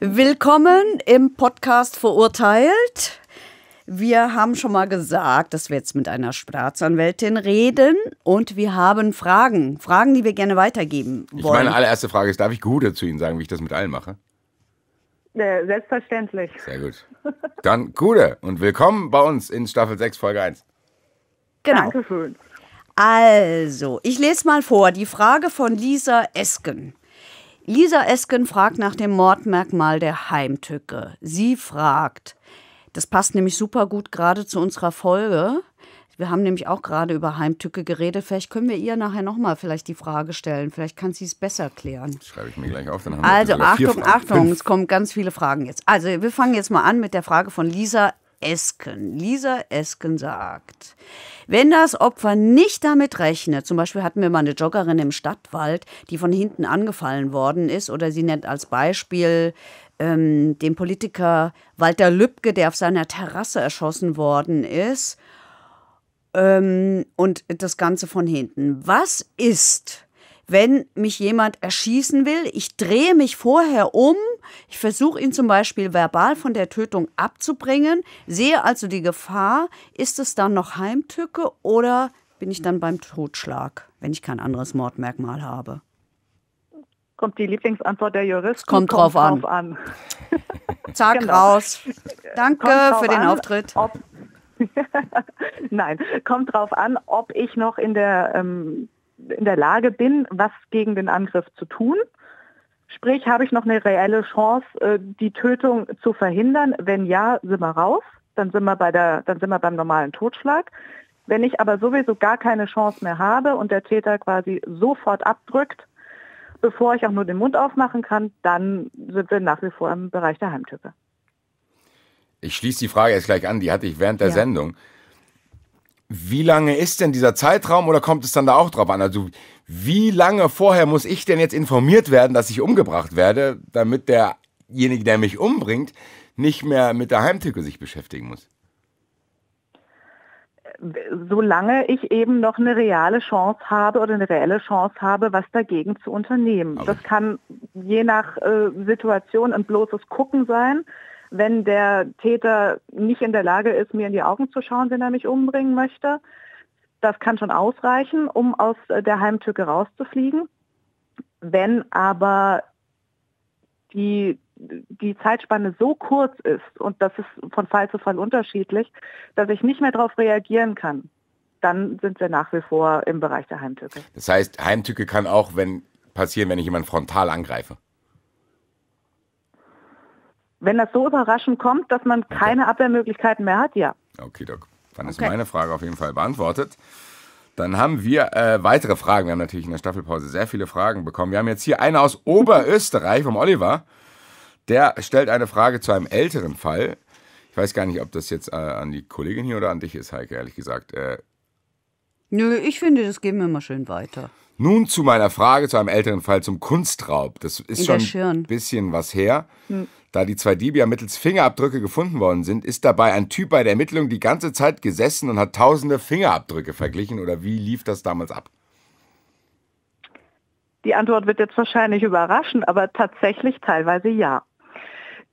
Speaker 1: Willkommen im Podcast Verurteilt. Wir haben schon mal gesagt, dass wir jetzt mit einer Staatsanwältin reden und wir haben Fragen. Fragen, die wir gerne weitergeben
Speaker 2: wollen. Ich meine allererste Frage ist, darf ich Gute zu Ihnen sagen, wie ich das mit allen mache? Äh, selbstverständlich. Sehr gut. Dann Gude und willkommen bei uns in Staffel 6, Folge 1.
Speaker 1: Genau. Dankeschön. Also, ich lese mal vor die Frage von Lisa Esken. Lisa Esken fragt nach dem Mordmerkmal der Heimtücke. Sie fragt, das passt nämlich super gut gerade zu unserer Folge. Wir haben nämlich auch gerade über Heimtücke geredet. Vielleicht können wir ihr nachher nochmal vielleicht die Frage stellen. Vielleicht kann sie es besser klären. Das schreibe
Speaker 2: ich mir gleich auf. Dann haben also wir Achtung, Achtung,
Speaker 1: es kommen ganz viele Fragen jetzt. Also wir fangen jetzt mal an mit der Frage von Lisa Esken. Lisa Esken sagt, wenn das Opfer nicht damit rechnet, zum Beispiel hatten wir mal eine Joggerin im Stadtwald, die von hinten angefallen worden ist, oder sie nennt als Beispiel ähm, dem Politiker Walter Lübcke, der auf seiner Terrasse erschossen worden ist. Ähm, und das Ganze von hinten. Was ist, wenn mich jemand erschießen will? Ich drehe mich vorher um, ich versuche ihn zum Beispiel verbal von der Tötung abzubringen, sehe also die Gefahr. Ist es dann noch Heimtücke oder bin ich dann beim Totschlag, wenn ich kein anderes Mordmerkmal habe?
Speaker 4: kommt die Lieblingsantwort der Juristen. Kommt, kommt drauf, an. drauf an. Zack, genau. raus. Danke für den an, Auftritt.
Speaker 3: Ob,
Speaker 4: Nein, kommt drauf an, ob ich noch in der, ähm, in der Lage bin, was gegen den Angriff zu tun. Sprich, habe ich noch eine reelle Chance, äh, die Tötung zu verhindern? Wenn ja, sind wir raus. Dann sind wir, bei der, dann sind wir beim normalen Totschlag. Wenn ich aber sowieso gar keine Chance mehr habe und der Täter quasi sofort abdrückt, bevor ich auch nur den Mund aufmachen kann, dann sind wir nach wie vor im Bereich der Heimtücke.
Speaker 2: Ich schließe die Frage jetzt gleich an, die hatte ich während der ja. Sendung. Wie lange ist denn dieser Zeitraum oder kommt es dann da auch drauf an? Also wie lange vorher muss ich denn jetzt informiert werden, dass ich umgebracht werde, damit derjenige, der mich umbringt, nicht mehr mit der Heimtücke sich beschäftigen muss?
Speaker 4: solange ich eben noch eine reale Chance habe oder eine reelle Chance habe, was dagegen zu unternehmen. Also. Das kann je nach äh, Situation ein bloßes Gucken sein. Wenn der Täter nicht in der Lage ist, mir in die Augen zu schauen, wenn er mich umbringen möchte, das kann schon ausreichen, um aus äh, der Heimtücke rauszufliegen. Wenn aber die die Zeitspanne so kurz ist und das ist von Fall zu Fall unterschiedlich, dass ich nicht mehr darauf reagieren kann, dann sind wir nach wie vor im Bereich der Heimtücke.
Speaker 2: Das heißt, Heimtücke kann auch wenn, passieren, wenn ich jemanden frontal angreife.
Speaker 4: Wenn das so überraschend kommt, dass man okay. keine Abwehrmöglichkeiten mehr hat, ja.
Speaker 2: Okay, Doc. Dann ist okay. meine Frage auf jeden Fall beantwortet. Dann haben wir äh, weitere Fragen. Wir haben natürlich in der Staffelpause sehr viele Fragen bekommen. Wir haben jetzt hier eine aus Oberösterreich vom Oliver. Der stellt eine Frage zu einem älteren Fall. Ich weiß gar nicht, ob das jetzt äh, an die Kollegin hier oder an dich ist, Heike, ehrlich gesagt. Äh,
Speaker 1: Nö, ich finde, das geben wir mal schön weiter.
Speaker 2: Nun zu meiner Frage zu einem älteren Fall zum Kunstraub. Das ist schon ein bisschen was her. Hm. Da die zwei Diebe ja mittels Fingerabdrücke gefunden worden sind, ist dabei ein Typ bei der Ermittlung die ganze Zeit gesessen und hat tausende Fingerabdrücke verglichen. Oder wie lief das damals ab?
Speaker 3: Die
Speaker 4: Antwort wird jetzt wahrscheinlich überraschen, aber tatsächlich teilweise ja.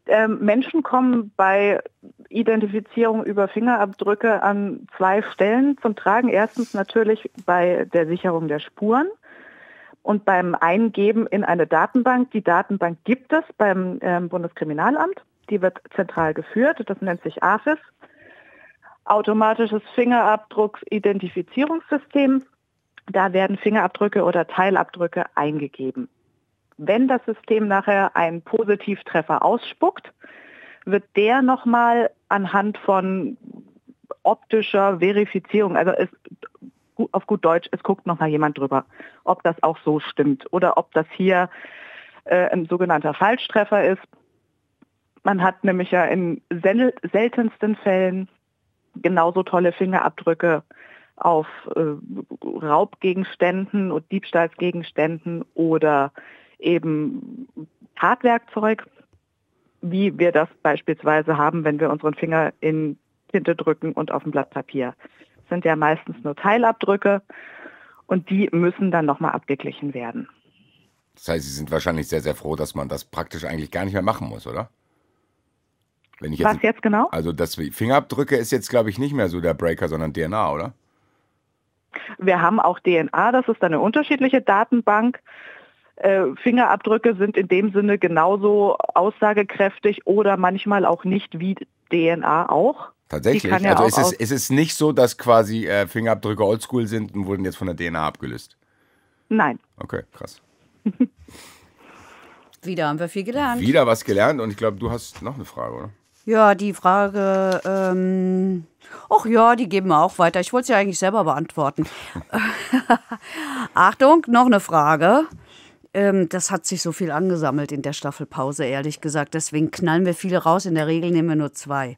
Speaker 4: Ähm, Menschen kommen bei Identifizierung über Fingerabdrücke an zwei Stellen zum Tragen. Erstens natürlich bei der Sicherung der Spuren und beim Eingeben in eine Datenbank. Die Datenbank gibt es beim ähm, Bundeskriminalamt. Die wird zentral geführt. Das nennt sich AFIS. Automatisches Fingerabdrucksidentifizierungssystem. Da werden Fingerabdrücke oder Teilabdrücke eingegeben. Wenn das System nachher einen Positivtreffer ausspuckt, wird der nochmal anhand von optischer Verifizierung, also es, auf gut Deutsch, es guckt nochmal jemand drüber, ob das auch so stimmt oder ob das hier äh, ein sogenannter Falschtreffer ist. Man hat nämlich ja in seltensten Fällen genauso tolle Fingerabdrücke auf äh, Raubgegenständen und Diebstahlsgegenständen oder eben Tatwerkzeug, wie wir das beispielsweise haben, wenn wir unseren Finger in Tinte drücken und auf ein Blatt Papier. Das sind ja meistens nur Teilabdrücke und die müssen dann nochmal abgeglichen werden.
Speaker 2: Das heißt, Sie sind wahrscheinlich sehr, sehr froh, dass man das praktisch eigentlich gar nicht mehr machen muss, oder? Jetzt, Was jetzt genau? Also das Fingerabdrücke ist jetzt, glaube ich, nicht mehr so der Breaker, sondern DNA, oder?
Speaker 4: Wir haben auch DNA, das ist eine unterschiedliche Datenbank. Äh, Fingerabdrücke sind in dem Sinne genauso aussagekräftig oder manchmal auch nicht wie DNA auch. Tatsächlich. Ja also ist es,
Speaker 2: ist es nicht so, dass quasi äh, Fingerabdrücke oldschool sind und wurden jetzt von der DNA abgelöst. Nein. Okay, krass.
Speaker 1: Wieder haben wir viel gelernt. Wieder
Speaker 2: was gelernt und ich glaube, du hast noch eine Frage, oder?
Speaker 1: Ja, die Frage, ähm, ach ja, die geben wir auch weiter. Ich wollte sie ja eigentlich selber beantworten. Achtung, noch eine Frage. Ähm, das hat sich so viel angesammelt in der Staffelpause, ehrlich gesagt. Deswegen knallen wir viele raus. In der Regel nehmen wir nur zwei.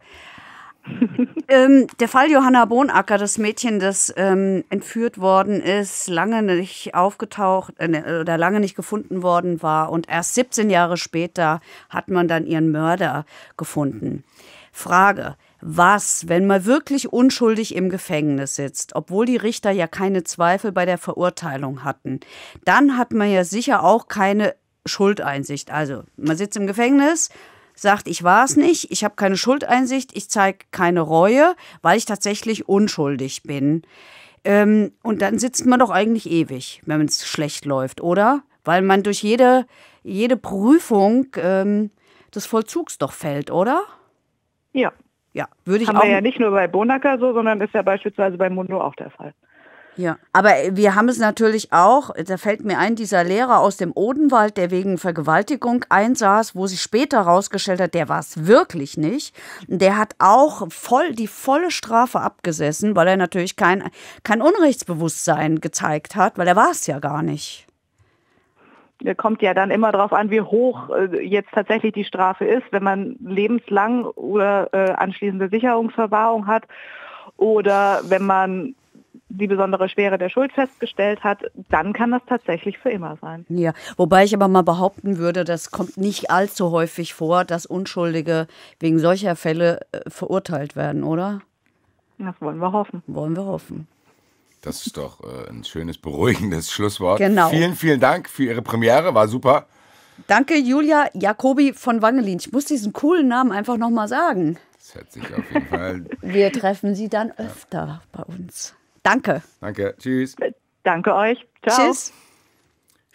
Speaker 1: ähm, der Fall Johanna Bonacker, das Mädchen, das ähm, entführt worden ist, lange nicht aufgetaucht äh, ne, oder lange nicht gefunden worden war und erst 17 Jahre später hat man dann ihren Mörder gefunden. Frage, was, wenn man wirklich unschuldig im Gefängnis sitzt, obwohl die Richter ja keine Zweifel bei der Verurteilung hatten, dann hat man ja sicher auch keine Schuldeinsicht. Also man sitzt im Gefängnis, sagt, ich war es nicht, ich habe keine Schuldeinsicht, ich zeige keine Reue, weil ich tatsächlich unschuldig bin. Ähm, und dann sitzt man doch eigentlich ewig, wenn es schlecht läuft, oder? Weil man durch jede, jede Prüfung ähm, des Vollzugs doch fällt, oder? Ja, ja, würde ich Haben auch. Haben wir ja nicht
Speaker 4: nur bei Bonacker so, sondern ist ja beispielsweise bei Mundo auch der Fall.
Speaker 1: Ja, aber wir haben es natürlich auch, da fällt mir ein, dieser Lehrer aus dem Odenwald, der wegen Vergewaltigung einsaß, wo sich später herausgestellt hat, der war es wirklich nicht. Der hat auch voll die volle Strafe abgesessen, weil er natürlich kein, kein Unrechtsbewusstsein gezeigt hat, weil er war es ja gar nicht. Äh, kommt ja dann immer darauf an, wie hoch äh, jetzt tatsächlich die Strafe ist, wenn man
Speaker 4: lebenslang oder äh, anschließende Sicherungsverwahrung hat oder wenn man die besondere Schwere der Schuld festgestellt hat, dann kann das tatsächlich für immer sein.
Speaker 1: Ja, wobei ich aber mal behaupten würde, das kommt nicht allzu häufig vor, dass Unschuldige wegen solcher Fälle verurteilt werden, oder? Das wollen wir hoffen. Wollen wir
Speaker 2: hoffen. Das ist doch äh, ein schönes, beruhigendes Schlusswort. Genau. Vielen, vielen Dank für Ihre Premiere, war super.
Speaker 1: Danke, Julia Jakobi von Wangelin. Ich muss diesen coolen Namen einfach nochmal sagen.
Speaker 2: Das hört sich auf jeden Fall.
Speaker 1: Wir treffen Sie dann öfter ja. bei uns. Danke.
Speaker 2: Danke, tschüss.
Speaker 1: Danke euch. Ciao. Tschüss.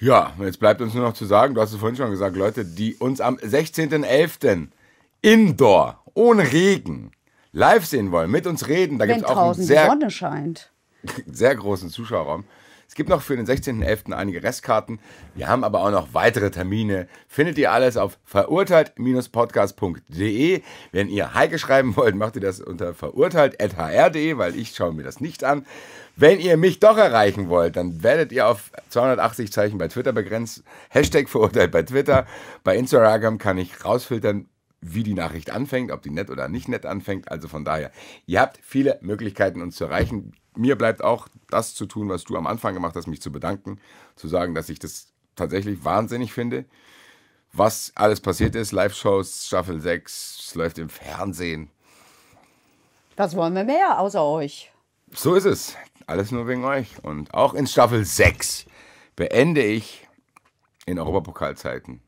Speaker 2: Ja, jetzt bleibt uns nur noch zu sagen, du hast es vorhin schon gesagt, Leute, die uns am 16.11. indoor, ohne Regen, live sehen wollen, mit uns reden. Da gibt es auch ein draußen die Sonne scheint. sehr großen Zuschauerraum. Es gibt noch für den 16.11. einige Restkarten. Wir haben aber auch noch weitere Termine. Findet ihr alles auf verurteilt-podcast.de. Wenn ihr Heike schreiben wollt, macht ihr das unter verurteilt.hr.de, weil ich schaue mir das nicht an. Wenn ihr mich doch erreichen wollt, dann werdet ihr auf 280 Zeichen bei Twitter begrenzt. Hashtag verurteilt bei Twitter. Bei Instagram kann ich rausfiltern, wie die Nachricht anfängt, ob die nett oder nicht nett anfängt. Also von daher, ihr habt viele Möglichkeiten, uns zu erreichen mir bleibt auch das zu tun, was du am Anfang gemacht hast, mich zu bedanken, zu sagen, dass ich das tatsächlich wahnsinnig finde, was alles passiert ist. Live-Shows, Staffel 6, es läuft im Fernsehen.
Speaker 1: Was wollen wir mehr außer euch?
Speaker 2: So ist es. Alles nur wegen euch. Und auch in Staffel 6 beende ich in Europapokalzeiten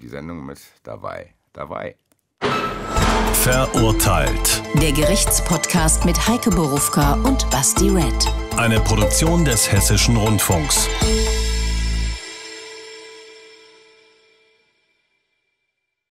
Speaker 2: die Sendung mit dabei. Dabei. Verurteilt.
Speaker 3: Der Gerichtspodcast mit Heike Borufka und Basti Red. Eine Produktion des Hessischen Rundfunks.